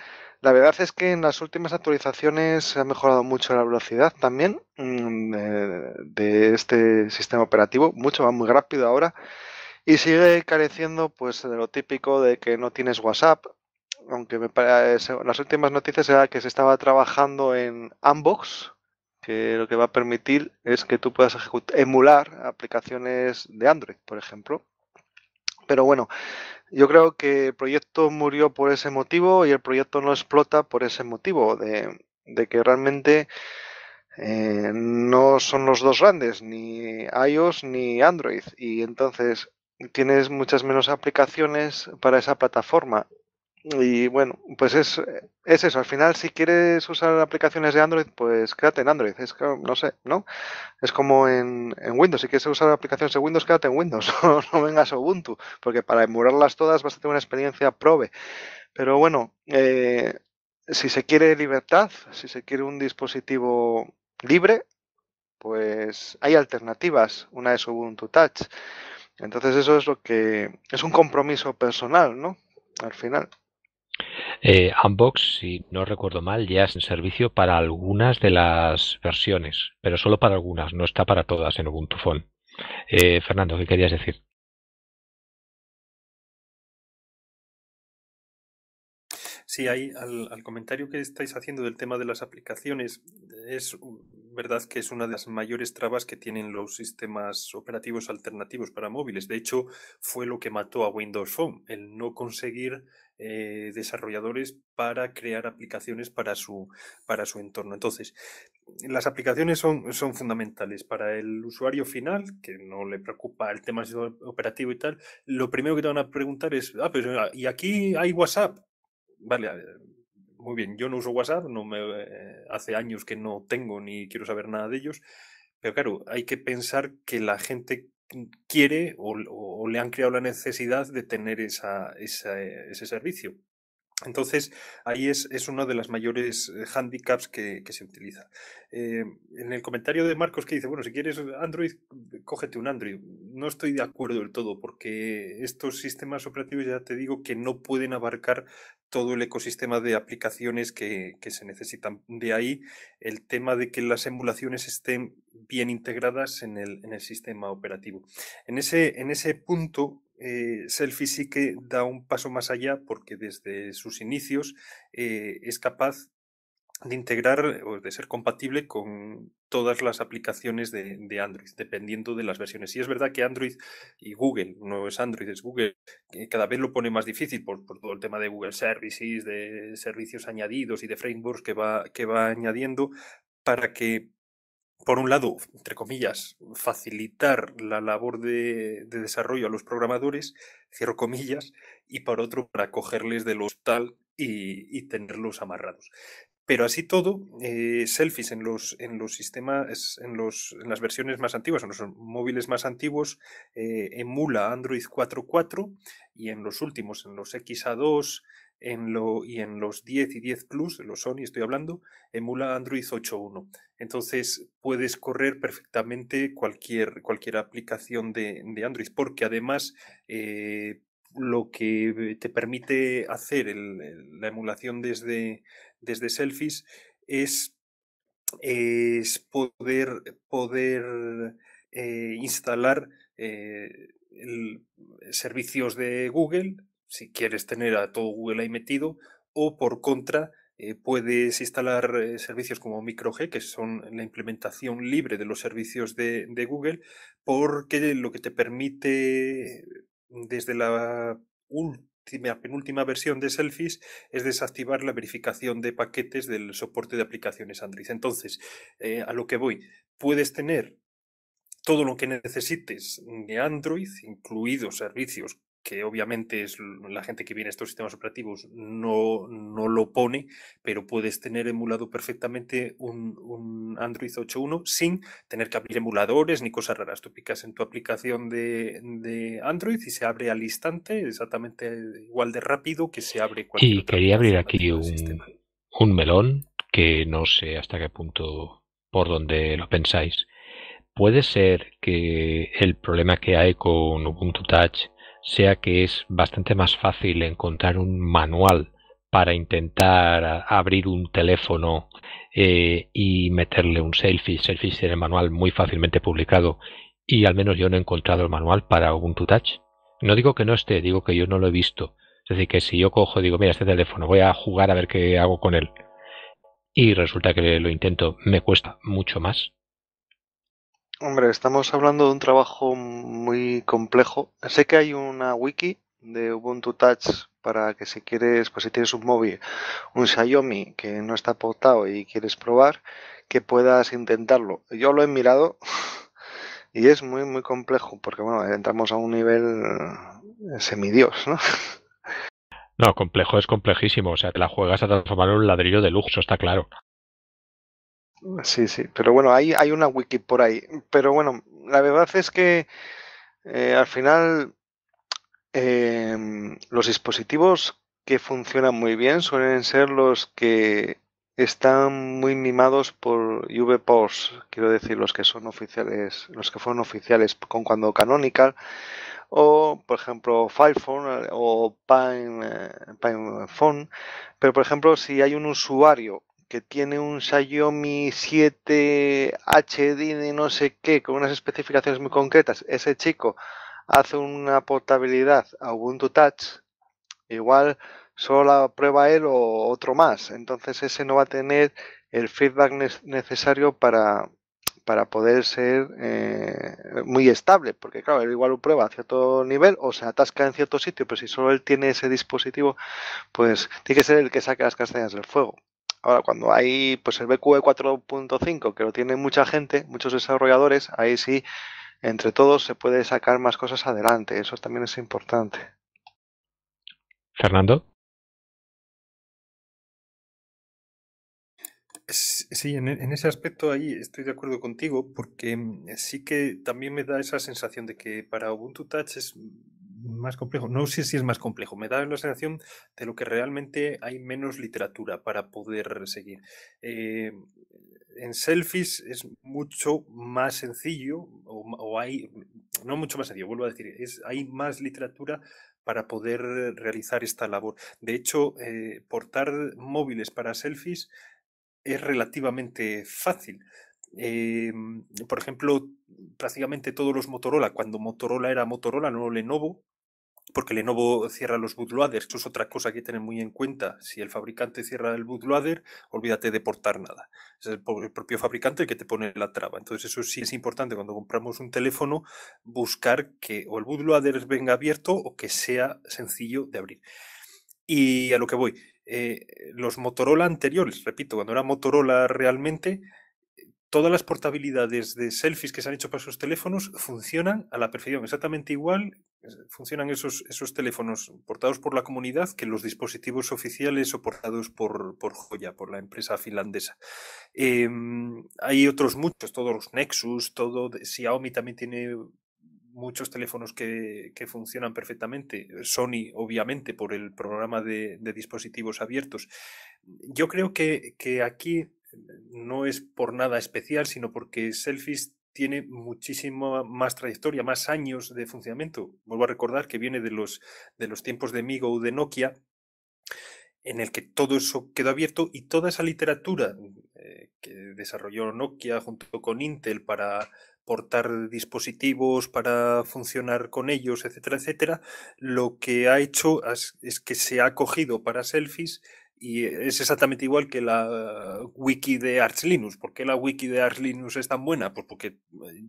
La verdad es que en las últimas actualizaciones se ha mejorado mucho la velocidad también mm, de este sistema operativo. Mucho va muy rápido ahora. Y sigue careciendo pues de lo típico de que no tienes WhatsApp, aunque me parece, eh, las últimas noticias era que se estaba trabajando en Unbox, que lo que va a permitir es que tú puedas emular aplicaciones de Android, por ejemplo. Pero bueno, yo creo que el proyecto murió por ese motivo y el proyecto no explota por ese motivo, de, que realmente eh, no son los dos grandes, ni iOS ni Android. Y entonces tienes muchas menos aplicaciones para esa plataforma. Y bueno, pues es, eso. Al final, si quieres usar aplicaciones de Android, pues quédate en Android. Es que, no sé, ¿no? Es como en, Windows. Si quieres usar aplicaciones de Windows, quédate en Windows. no, vengas a Ubuntu, porque para emularlas todas vas a tener una experiencia probe. Pero bueno, eh, si se quiere libertad, si se quiere un dispositivo libre, pues hay alternativas. Una es Ubuntu Touch. Entonces eso es lo que es un compromiso personal, ¿no? Al final. Eh, Unbox, si no recuerdo mal, ya es en servicio para algunas de las versiones, pero solo para algunas, no está para todas en Ubuntu Phone. Eh, Fernando, ¿qué querías decir? Sí, ahí al, comentario que estáis haciendo del tema de las aplicaciones, es verdad que es una de las mayores trabas que tienen los sistemas operativos alternativos para móviles. De hecho, fue lo que mató a Windows Phone, el no conseguir eh, desarrolladores para crear aplicaciones para su, para su entorno. Entonces, las aplicaciones son, son fundamentales para el usuario final, que no le preocupa el tema operativo y tal. Lo primero que te van a preguntar es, ah, pero ¿y aquí hay WhatsApp? Vale, muy bien, yo no uso WhatsApp, no me, eh, hace años que no tengo ni quiero saber nada de ellos, pero claro, hay que pensar que la gente quiere o, le han creado la necesidad de tener esa, ese servicio. Entonces, ahí es, es, uno de los mayores eh, handicaps que, se utiliza. Eh, en el comentario de Marcos que dice, bueno, si quieres Android, cógete un Android. No estoy de acuerdo del todo, porque estos sistemas operativos ya te digo que no pueden abarcar todo el ecosistema de aplicaciones que, se necesitan. De ahí el tema de que las emulaciones estén bien integradas en el, sistema operativo. En ese, en ese punto, eh, Selfie sí que da un paso más allá porque desde sus inicios eh, es capaz de integrar o de ser compatible con todas las aplicaciones de, Android, dependiendo de las versiones. Y es verdad que Android y Google, no es Android, es Google, que cada vez lo pone más difícil por, por todo el tema de Google Services, de servicios añadidos y de frameworks que va, que va añadiendo para que por un lado, entre comillas, facilitar la labor de, desarrollo a los programadores, cierro comillas, y por otro, para cogerles del hostal y, y tenerlos amarrados. Pero así todo, eh, selfies en los, en los sistemas, en, las versiones más antiguas, en los móviles más antiguos, eh, emula Android 4.4 y en los últimos, en los XA2, en y en los 10 y 10 Plus, los Sony estoy hablando, emula Android 8.1. Entonces puedes correr perfectamente cualquier, cualquier aplicación de, Android, porque además eh, lo que te permite hacer la emulación desde, desde selfies es, es poder, poder eh, instalar eh, servicios de Google si quieres tener a todo Google ahí metido, o por contra, eh, puedes instalar eh, servicios como MicroG, que son la implementación libre de los servicios de, Google, porque lo que te permite desde la última, penúltima versión de Selfies es desactivar la verificación de paquetes del soporte de aplicaciones Android. Entonces, eh, a lo que voy, puedes tener todo lo que necesites de Android, incluidos servicios que obviamente es la gente que viene a estos sistemas operativos no, no lo pone, pero puedes tener emulado perfectamente un, Android 8.1 sin tener que abrir emuladores ni cosas raras. Tú picas en tu aplicación de, de Android y se abre al instante, exactamente igual de rápido que se abre cualquier. Y quería abrir aquí un, un melón que no sé hasta qué punto por dónde lo pensáis. Puede ser que el problema que hay con Ubuntu Touch sea que es bastante más fácil encontrar un manual para intentar abrir un teléfono eh, y meterle un selfie. Selfie tiene el manual muy fácilmente publicado y al menos yo no he encontrado el manual para Ubuntu Touch. No digo que no esté, digo que yo no lo he visto. Es decir, que si yo cojo, digo, mira, este teléfono, voy a jugar a ver qué hago con él. Y resulta que lo intento, me cuesta mucho más Hombre, estamos hablando de un trabajo muy complejo. Sé que hay una wiki de Ubuntu Touch para que si quieres, pues si tienes un móvil, un Xiaomi que no está portado y quieres probar, que puedas intentarlo. Yo lo he mirado y es muy, muy complejo porque, bueno, entramos a un nivel semidios, ¿no? No, complejo es complejísimo. O sea, te la juegas a transformar en un ladrillo de lujo, está claro. Sí, sí, pero bueno, hay, hay una wiki por ahí. Pero bueno, la verdad es que eh, al final em, los dispositivos que funcionan muy bien suelen ser los que están muy mimados por U-Post, quiero decir, los que son oficiales, los que fueron oficiales con cuando Canonical, o por ejemplo Filephone eh, o Pinephone. Eh, pero por ejemplo, si hay un usuario que tiene un Xiaomi 7 HD de no sé qué, con unas especificaciones muy concretas, ese chico hace una portabilidad a Ubuntu Touch, igual solo la prueba él o otro más. Entonces ese no va a tener el feedback necesario para, para poder ser eh, muy estable, porque claro, él igual lo prueba a cierto nivel o se atasca en cierto sitio, pero si solo él tiene ese dispositivo, pues tiene que ser el que saque las castañas del fuego. Ahora, cuando hay pues el BQE 4.5, que lo tiene mucha gente, muchos desarrolladores, ahí sí, entre todos se puede sacar más cosas adelante. Eso también es importante. Fernando. Sí, en, ese aspecto ahí estoy de acuerdo contigo, porque mm, sí que también me da esa sensación de que para Ubuntu Touch es más complejo. No sé si es más complejo. Me da la sensación de lo que realmente hay menos literatura para poder seguir. Eh, en selfies es mucho más sencillo, o, hay, no mucho más sencillo, vuelvo a decir, es, hay más literatura para poder realizar esta labor. De hecho, eh, portar móviles para selfies es relativamente fácil. Eh, por ejemplo, prácticamente todos los Motorola, cuando Motorola era Motorola, no Lenovo, porque Lenovo cierra los bootloaders, eso es otra cosa que tener muy en cuenta. Si el fabricante cierra el bootloader, olvídate de portar nada. Es el, propio fabricante el que te pone la traba. Entonces eso sí es importante cuando compramos un teléfono buscar que o el bootloader venga abierto o que sea sencillo de abrir. Y a lo que voy, eh, los Motorola anteriores, repito, cuando era Motorola realmente, todas las portabilidades de selfies que se han hecho para esos teléfonos funcionan a la perfección, exactamente igual funcionan esos, esos teléfonos portados por la comunidad que los dispositivos oficiales o por, Joya, por la empresa finlandesa. Em, hay otros muchos, todos los Nexus, todo Xiaomi también tiene muchos teléfonos que, funcionan perfectamente. Sony, obviamente, por el programa de, dispositivos abiertos. Yo creo que, que aquí no es por nada especial, sino porque Selfies tiene muchísima más trayectoria, más años de funcionamiento. Vuelvo a recordar que viene de los, de los tiempos de Migo o de Nokia, en el que todo eso quedó abierto y toda esa literatura eh, que desarrolló Nokia junto con Intel para portar dispositivos, para funcionar con ellos, etcétera, etcétera, lo que ha hecho es, es que se ha cogido para selfies y es exactamente igual que la wiki de Arch Linux. ¿Por qué la wiki de Arch Linux es tan buena? Pues porque eh,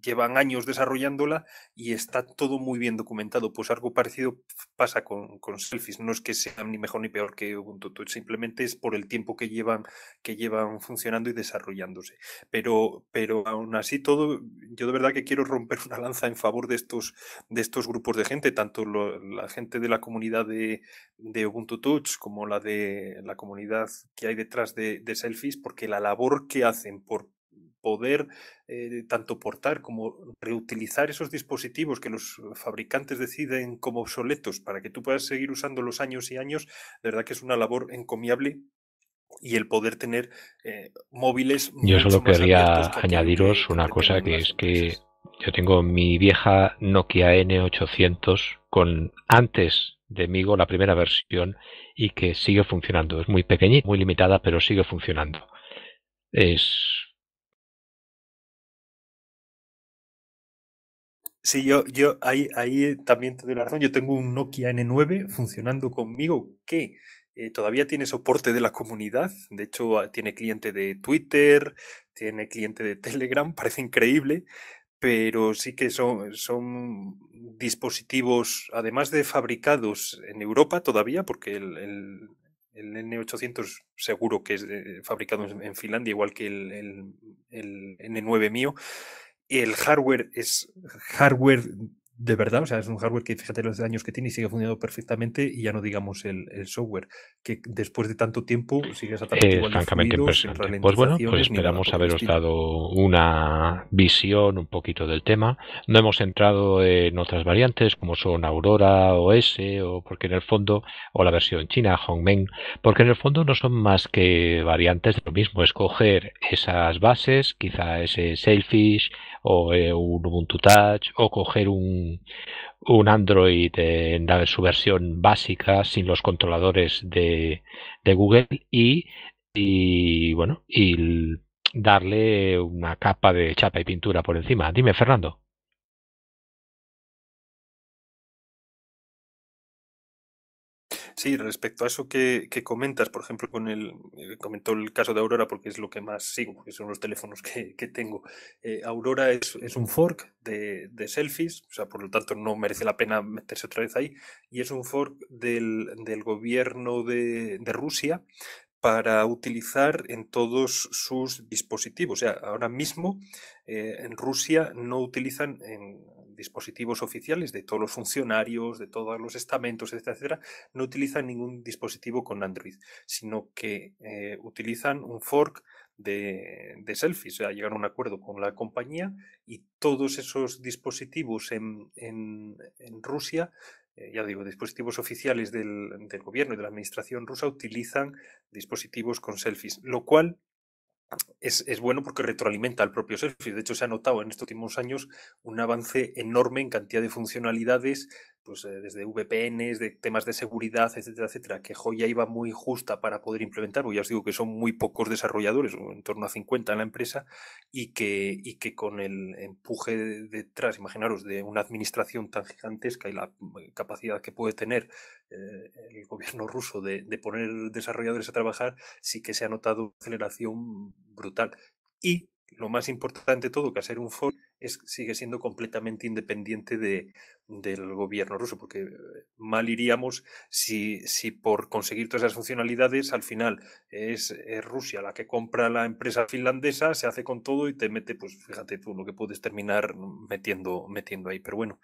llevan años desarrollándola y está todo muy bien documentado. Pues algo parecido pasa con, con selfies. No es que sea ni mejor ni peor que Ubuntu, Touch. simplemente es por el tiempo que llevan, que llevan funcionando y desarrollándose. Pero, pero aún así todo, yo de verdad que quiero romper una lanza en favor de estos, de estos grupos de gente, tanto la gente de la comunidad de, de Ubuntu Touch como la de la comunidad que hay detrás de, selfies, porque la labor que hacen por poder eh, tanto portar como reutilizar esos dispositivos que los fabricantes deciden como obsoletos para que tú puedas seguir usando los años y años, de verdad que es una labor encomiable y el poder tener eh, móviles. Yo solo quería añadiros una cosa que es que yo tengo mi vieja Nokia N800 con antes de Migo, la primera versión, y que sigue funcionando. Es muy pequeñita, muy limitada, pero sigue funcionando. Es... Sí, yo, yo ahí, ahí también te doy la razón. Yo tengo un Nokia N9 funcionando conmigo que eh, todavía tiene soporte de la comunidad. De hecho, ah, tiene cliente de Twitter, tiene cliente de Telegram, parece increíble pero sí que son, dispositivos, además de fabricados en Europa todavía, porque el, N800 seguro que es fabricado en Finlandia, igual que el, el N9 mío, el hardware es hardware de verdad, o sea, es un hardware que fíjate los años que tiene y sigue funcionando perfectamente y ya no digamos el, software, que después de tanto tiempo sigue exactamente Pues bueno, pues esperamos haberos dado una visión un poquito del tema. No hemos entrado en otras variantes como son Aurora OS o porque en el fondo, o la versión china, Hongmen, porque en el fondo no son más que variantes de lo mismo, escoger esas bases, quizá ese Sailfish, o eh, un Ubuntu Touch, o coger un, un Android en su versión básica sin los controladores de, de Google y, y, bueno, y darle una capa de chapa y pintura por encima. Dime, Fernando. Sí, respecto a eso que, comentas, por ejemplo, con el eh, comentó el caso de Aurora porque es lo que más sigo, que son los teléfonos que, tengo. Eh, Aurora es, un fork de, selfies, o sea, por lo tanto no merece la pena meterse otra vez ahí, y es un fork del, gobierno de, Rusia para utilizar en todos sus dispositivos. O sea, ahora mismo eh, en Rusia no utilizan, en, dispositivos oficiales de todos los funcionarios, de todos los estamentos, etcétera, etcétera, no utilizan ningún dispositivo con Android, sino que eh, utilizan un fork de, selfies. O sea, llegan a un acuerdo con la compañía y todos esos dispositivos en, Rusia eh, ya digo, dispositivos oficiales del, del, gobierno y de la administración rusa utilizan dispositivos con selfies, lo cual es, bueno porque retroalimenta al propio selfie. De hecho, se ha notado en estos últimos años un avance enorme en cantidad de funcionalidades, pues eh, desde VPNs, de temas de seguridad, etcétera, etcétera, que Joya iba muy justa para poder implementar, ya os digo que son muy pocos desarrolladores, en torno a 50 en la empresa, y que, y que con el empuje detrás, imaginaros, de una administración tan gigantesca y la capacidad que puede tener eh, el gobierno ruso de, de poner desarrolladores a trabajar, sí que se ha notado una aceleración brutal. Y lo más importante de todo, que hacer un foro es, sigue siendo completamente independiente de, del gobierno ruso, porque eh, mal iríamos si, si por conseguir todas esas funcionalidades al final es, Rusia la que compra la empresa finlandesa, se hace con todo y te mete, pues fíjate tú lo que puedes terminar metiendo, metiendo ahí. Pero bueno,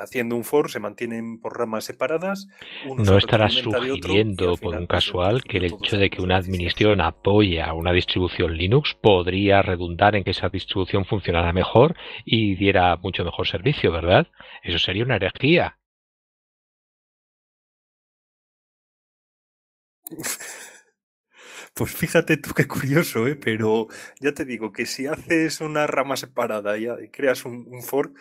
haciendo un for, se mantienen por ramas separadas. no estarás estará sugiriendo por un pues, casual que el hecho de que una administración apoya una distribución Linux podría redundar en que esa distribución funcionara mejor y diera mucho mejor servicio, ¿verdad? Eso sería una Pues fíjate tú qué curioso, ¿eh? pero ya te digo que si haces una rama separada y creas un, un fork,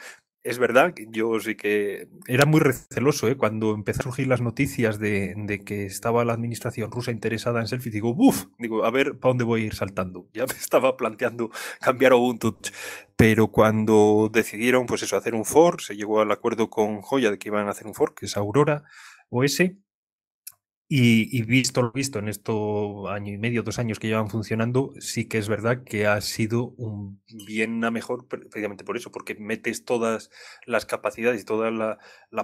es verdad, yo sí que era muy receloso ¿eh? cuando empezaron a surgir las noticias de, que estaba la administración rusa interesada en Selfie. Digo, uff, digo, a ver, ¿para dónde voy a ir saltando? Ya me estaba planteando cambiar Ubuntu. Pero cuando decidieron, pues eso, hacer un fork, se llegó al acuerdo con Joya de que iban a hacer un fork, que es Aurora OS, y, visto lo visto en estos año y medio, dos años que llevan funcionando, sí que es verdad que ha sido un bien a mejor precisamente por eso, porque metes todas las capacidades y toda la,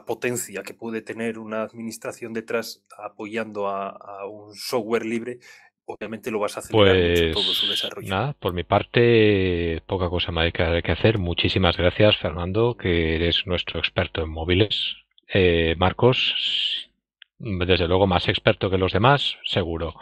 potencia que puede tener una administración detrás apoyando a, un software libre. Obviamente lo vas a hacer todo pues su desarrollo. Nada, por mi parte, poca cosa más hay que hacer. Muchísimas gracias, Fernando, que eres nuestro experto en móviles. Eh, Marcos, desde luego más experto que los demás, seguro.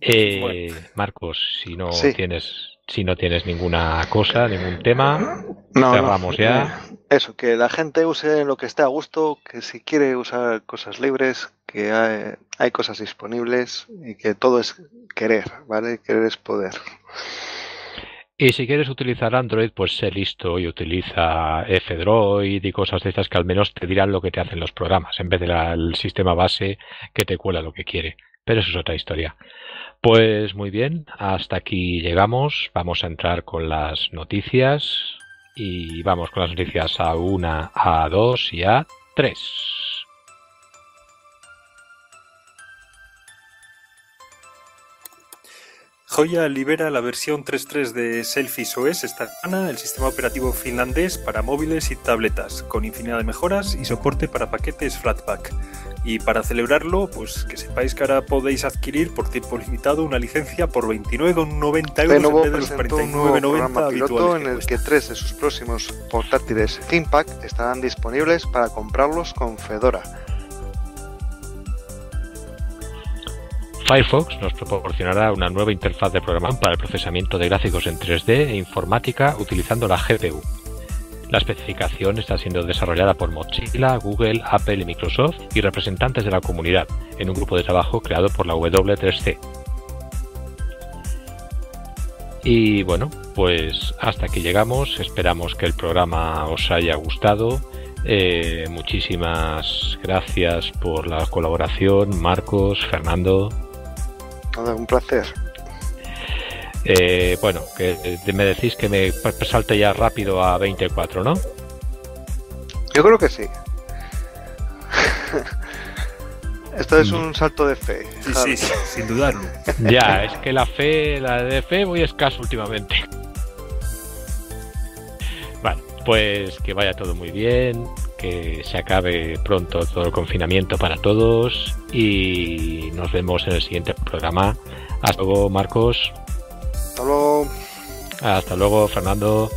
Eh, Marcos, si no tienes si no tienes ninguna cosa, ningún tema, no, cerramos ya. Eh, eso, que la gente use lo que esté a gusto, que si quiere usar cosas libres, que hay, hay cosas disponibles y que todo es querer, ¿vale? Querer es poder. Y si quieres utilizar Android, pues sé listo y utiliza F-Droid y cosas de estas que al menos te dirán lo que te hacen los programas, en vez del sistema base que te cuela lo que quiere. Pero eso es otra historia. Pues muy bien, hasta aquí llegamos. Vamos a entrar con las noticias. Y vamos con las noticias A1, A2 y A3. Joya libera la versión 3.3 de Selfies OS esta semana, el sistema operativo finlandés para móviles y tabletas, con infinidad de mejoras y soporte para paquetes Flatpak. Y para celebrarlo, pues que sepáis que ahora podéis adquirir por tiempo limitado una licencia por 29,90 euros en vez de los en el que tres de sus próximos portátiles ThinkPad estarán disponibles para comprarlos con Fedora Firefox nos proporcionará una nueva interfaz de programación para el procesamiento de gráficos en 3D e informática utilizando la GPU. La especificación está siendo desarrollada por Mozilla, Google, Apple y Microsoft y representantes de la comunidad en un grupo de trabajo creado por la W3C. Y bueno, pues hasta aquí llegamos. Esperamos que el programa os haya gustado. Eh, muchísimas gracias por la colaboración, Marcos, Fernando un placer. Eh, bueno, que me decís que me salte ya rápido a 24, ¿no? Yo creo que sí. Esto es mm. un salto de fe. sin dudarlo. Ya, es que la fe, la de fe muy escaso últimamente. Vale, pues que vaya todo muy bien, que se acabe pronto todo el confinamiento para todos y nos vemos en el siguiente programa. Hasta luego, Marcos. Hasta luego. Hasta luego, Fernando.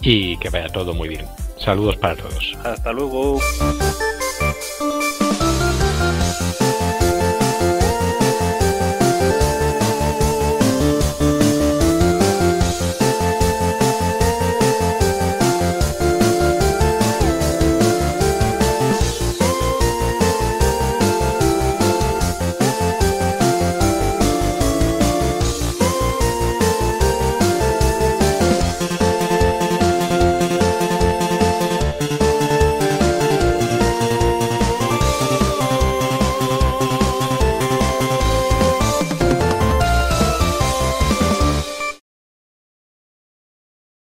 Y que vaya todo muy bien. Saludos para todos. Hasta luego.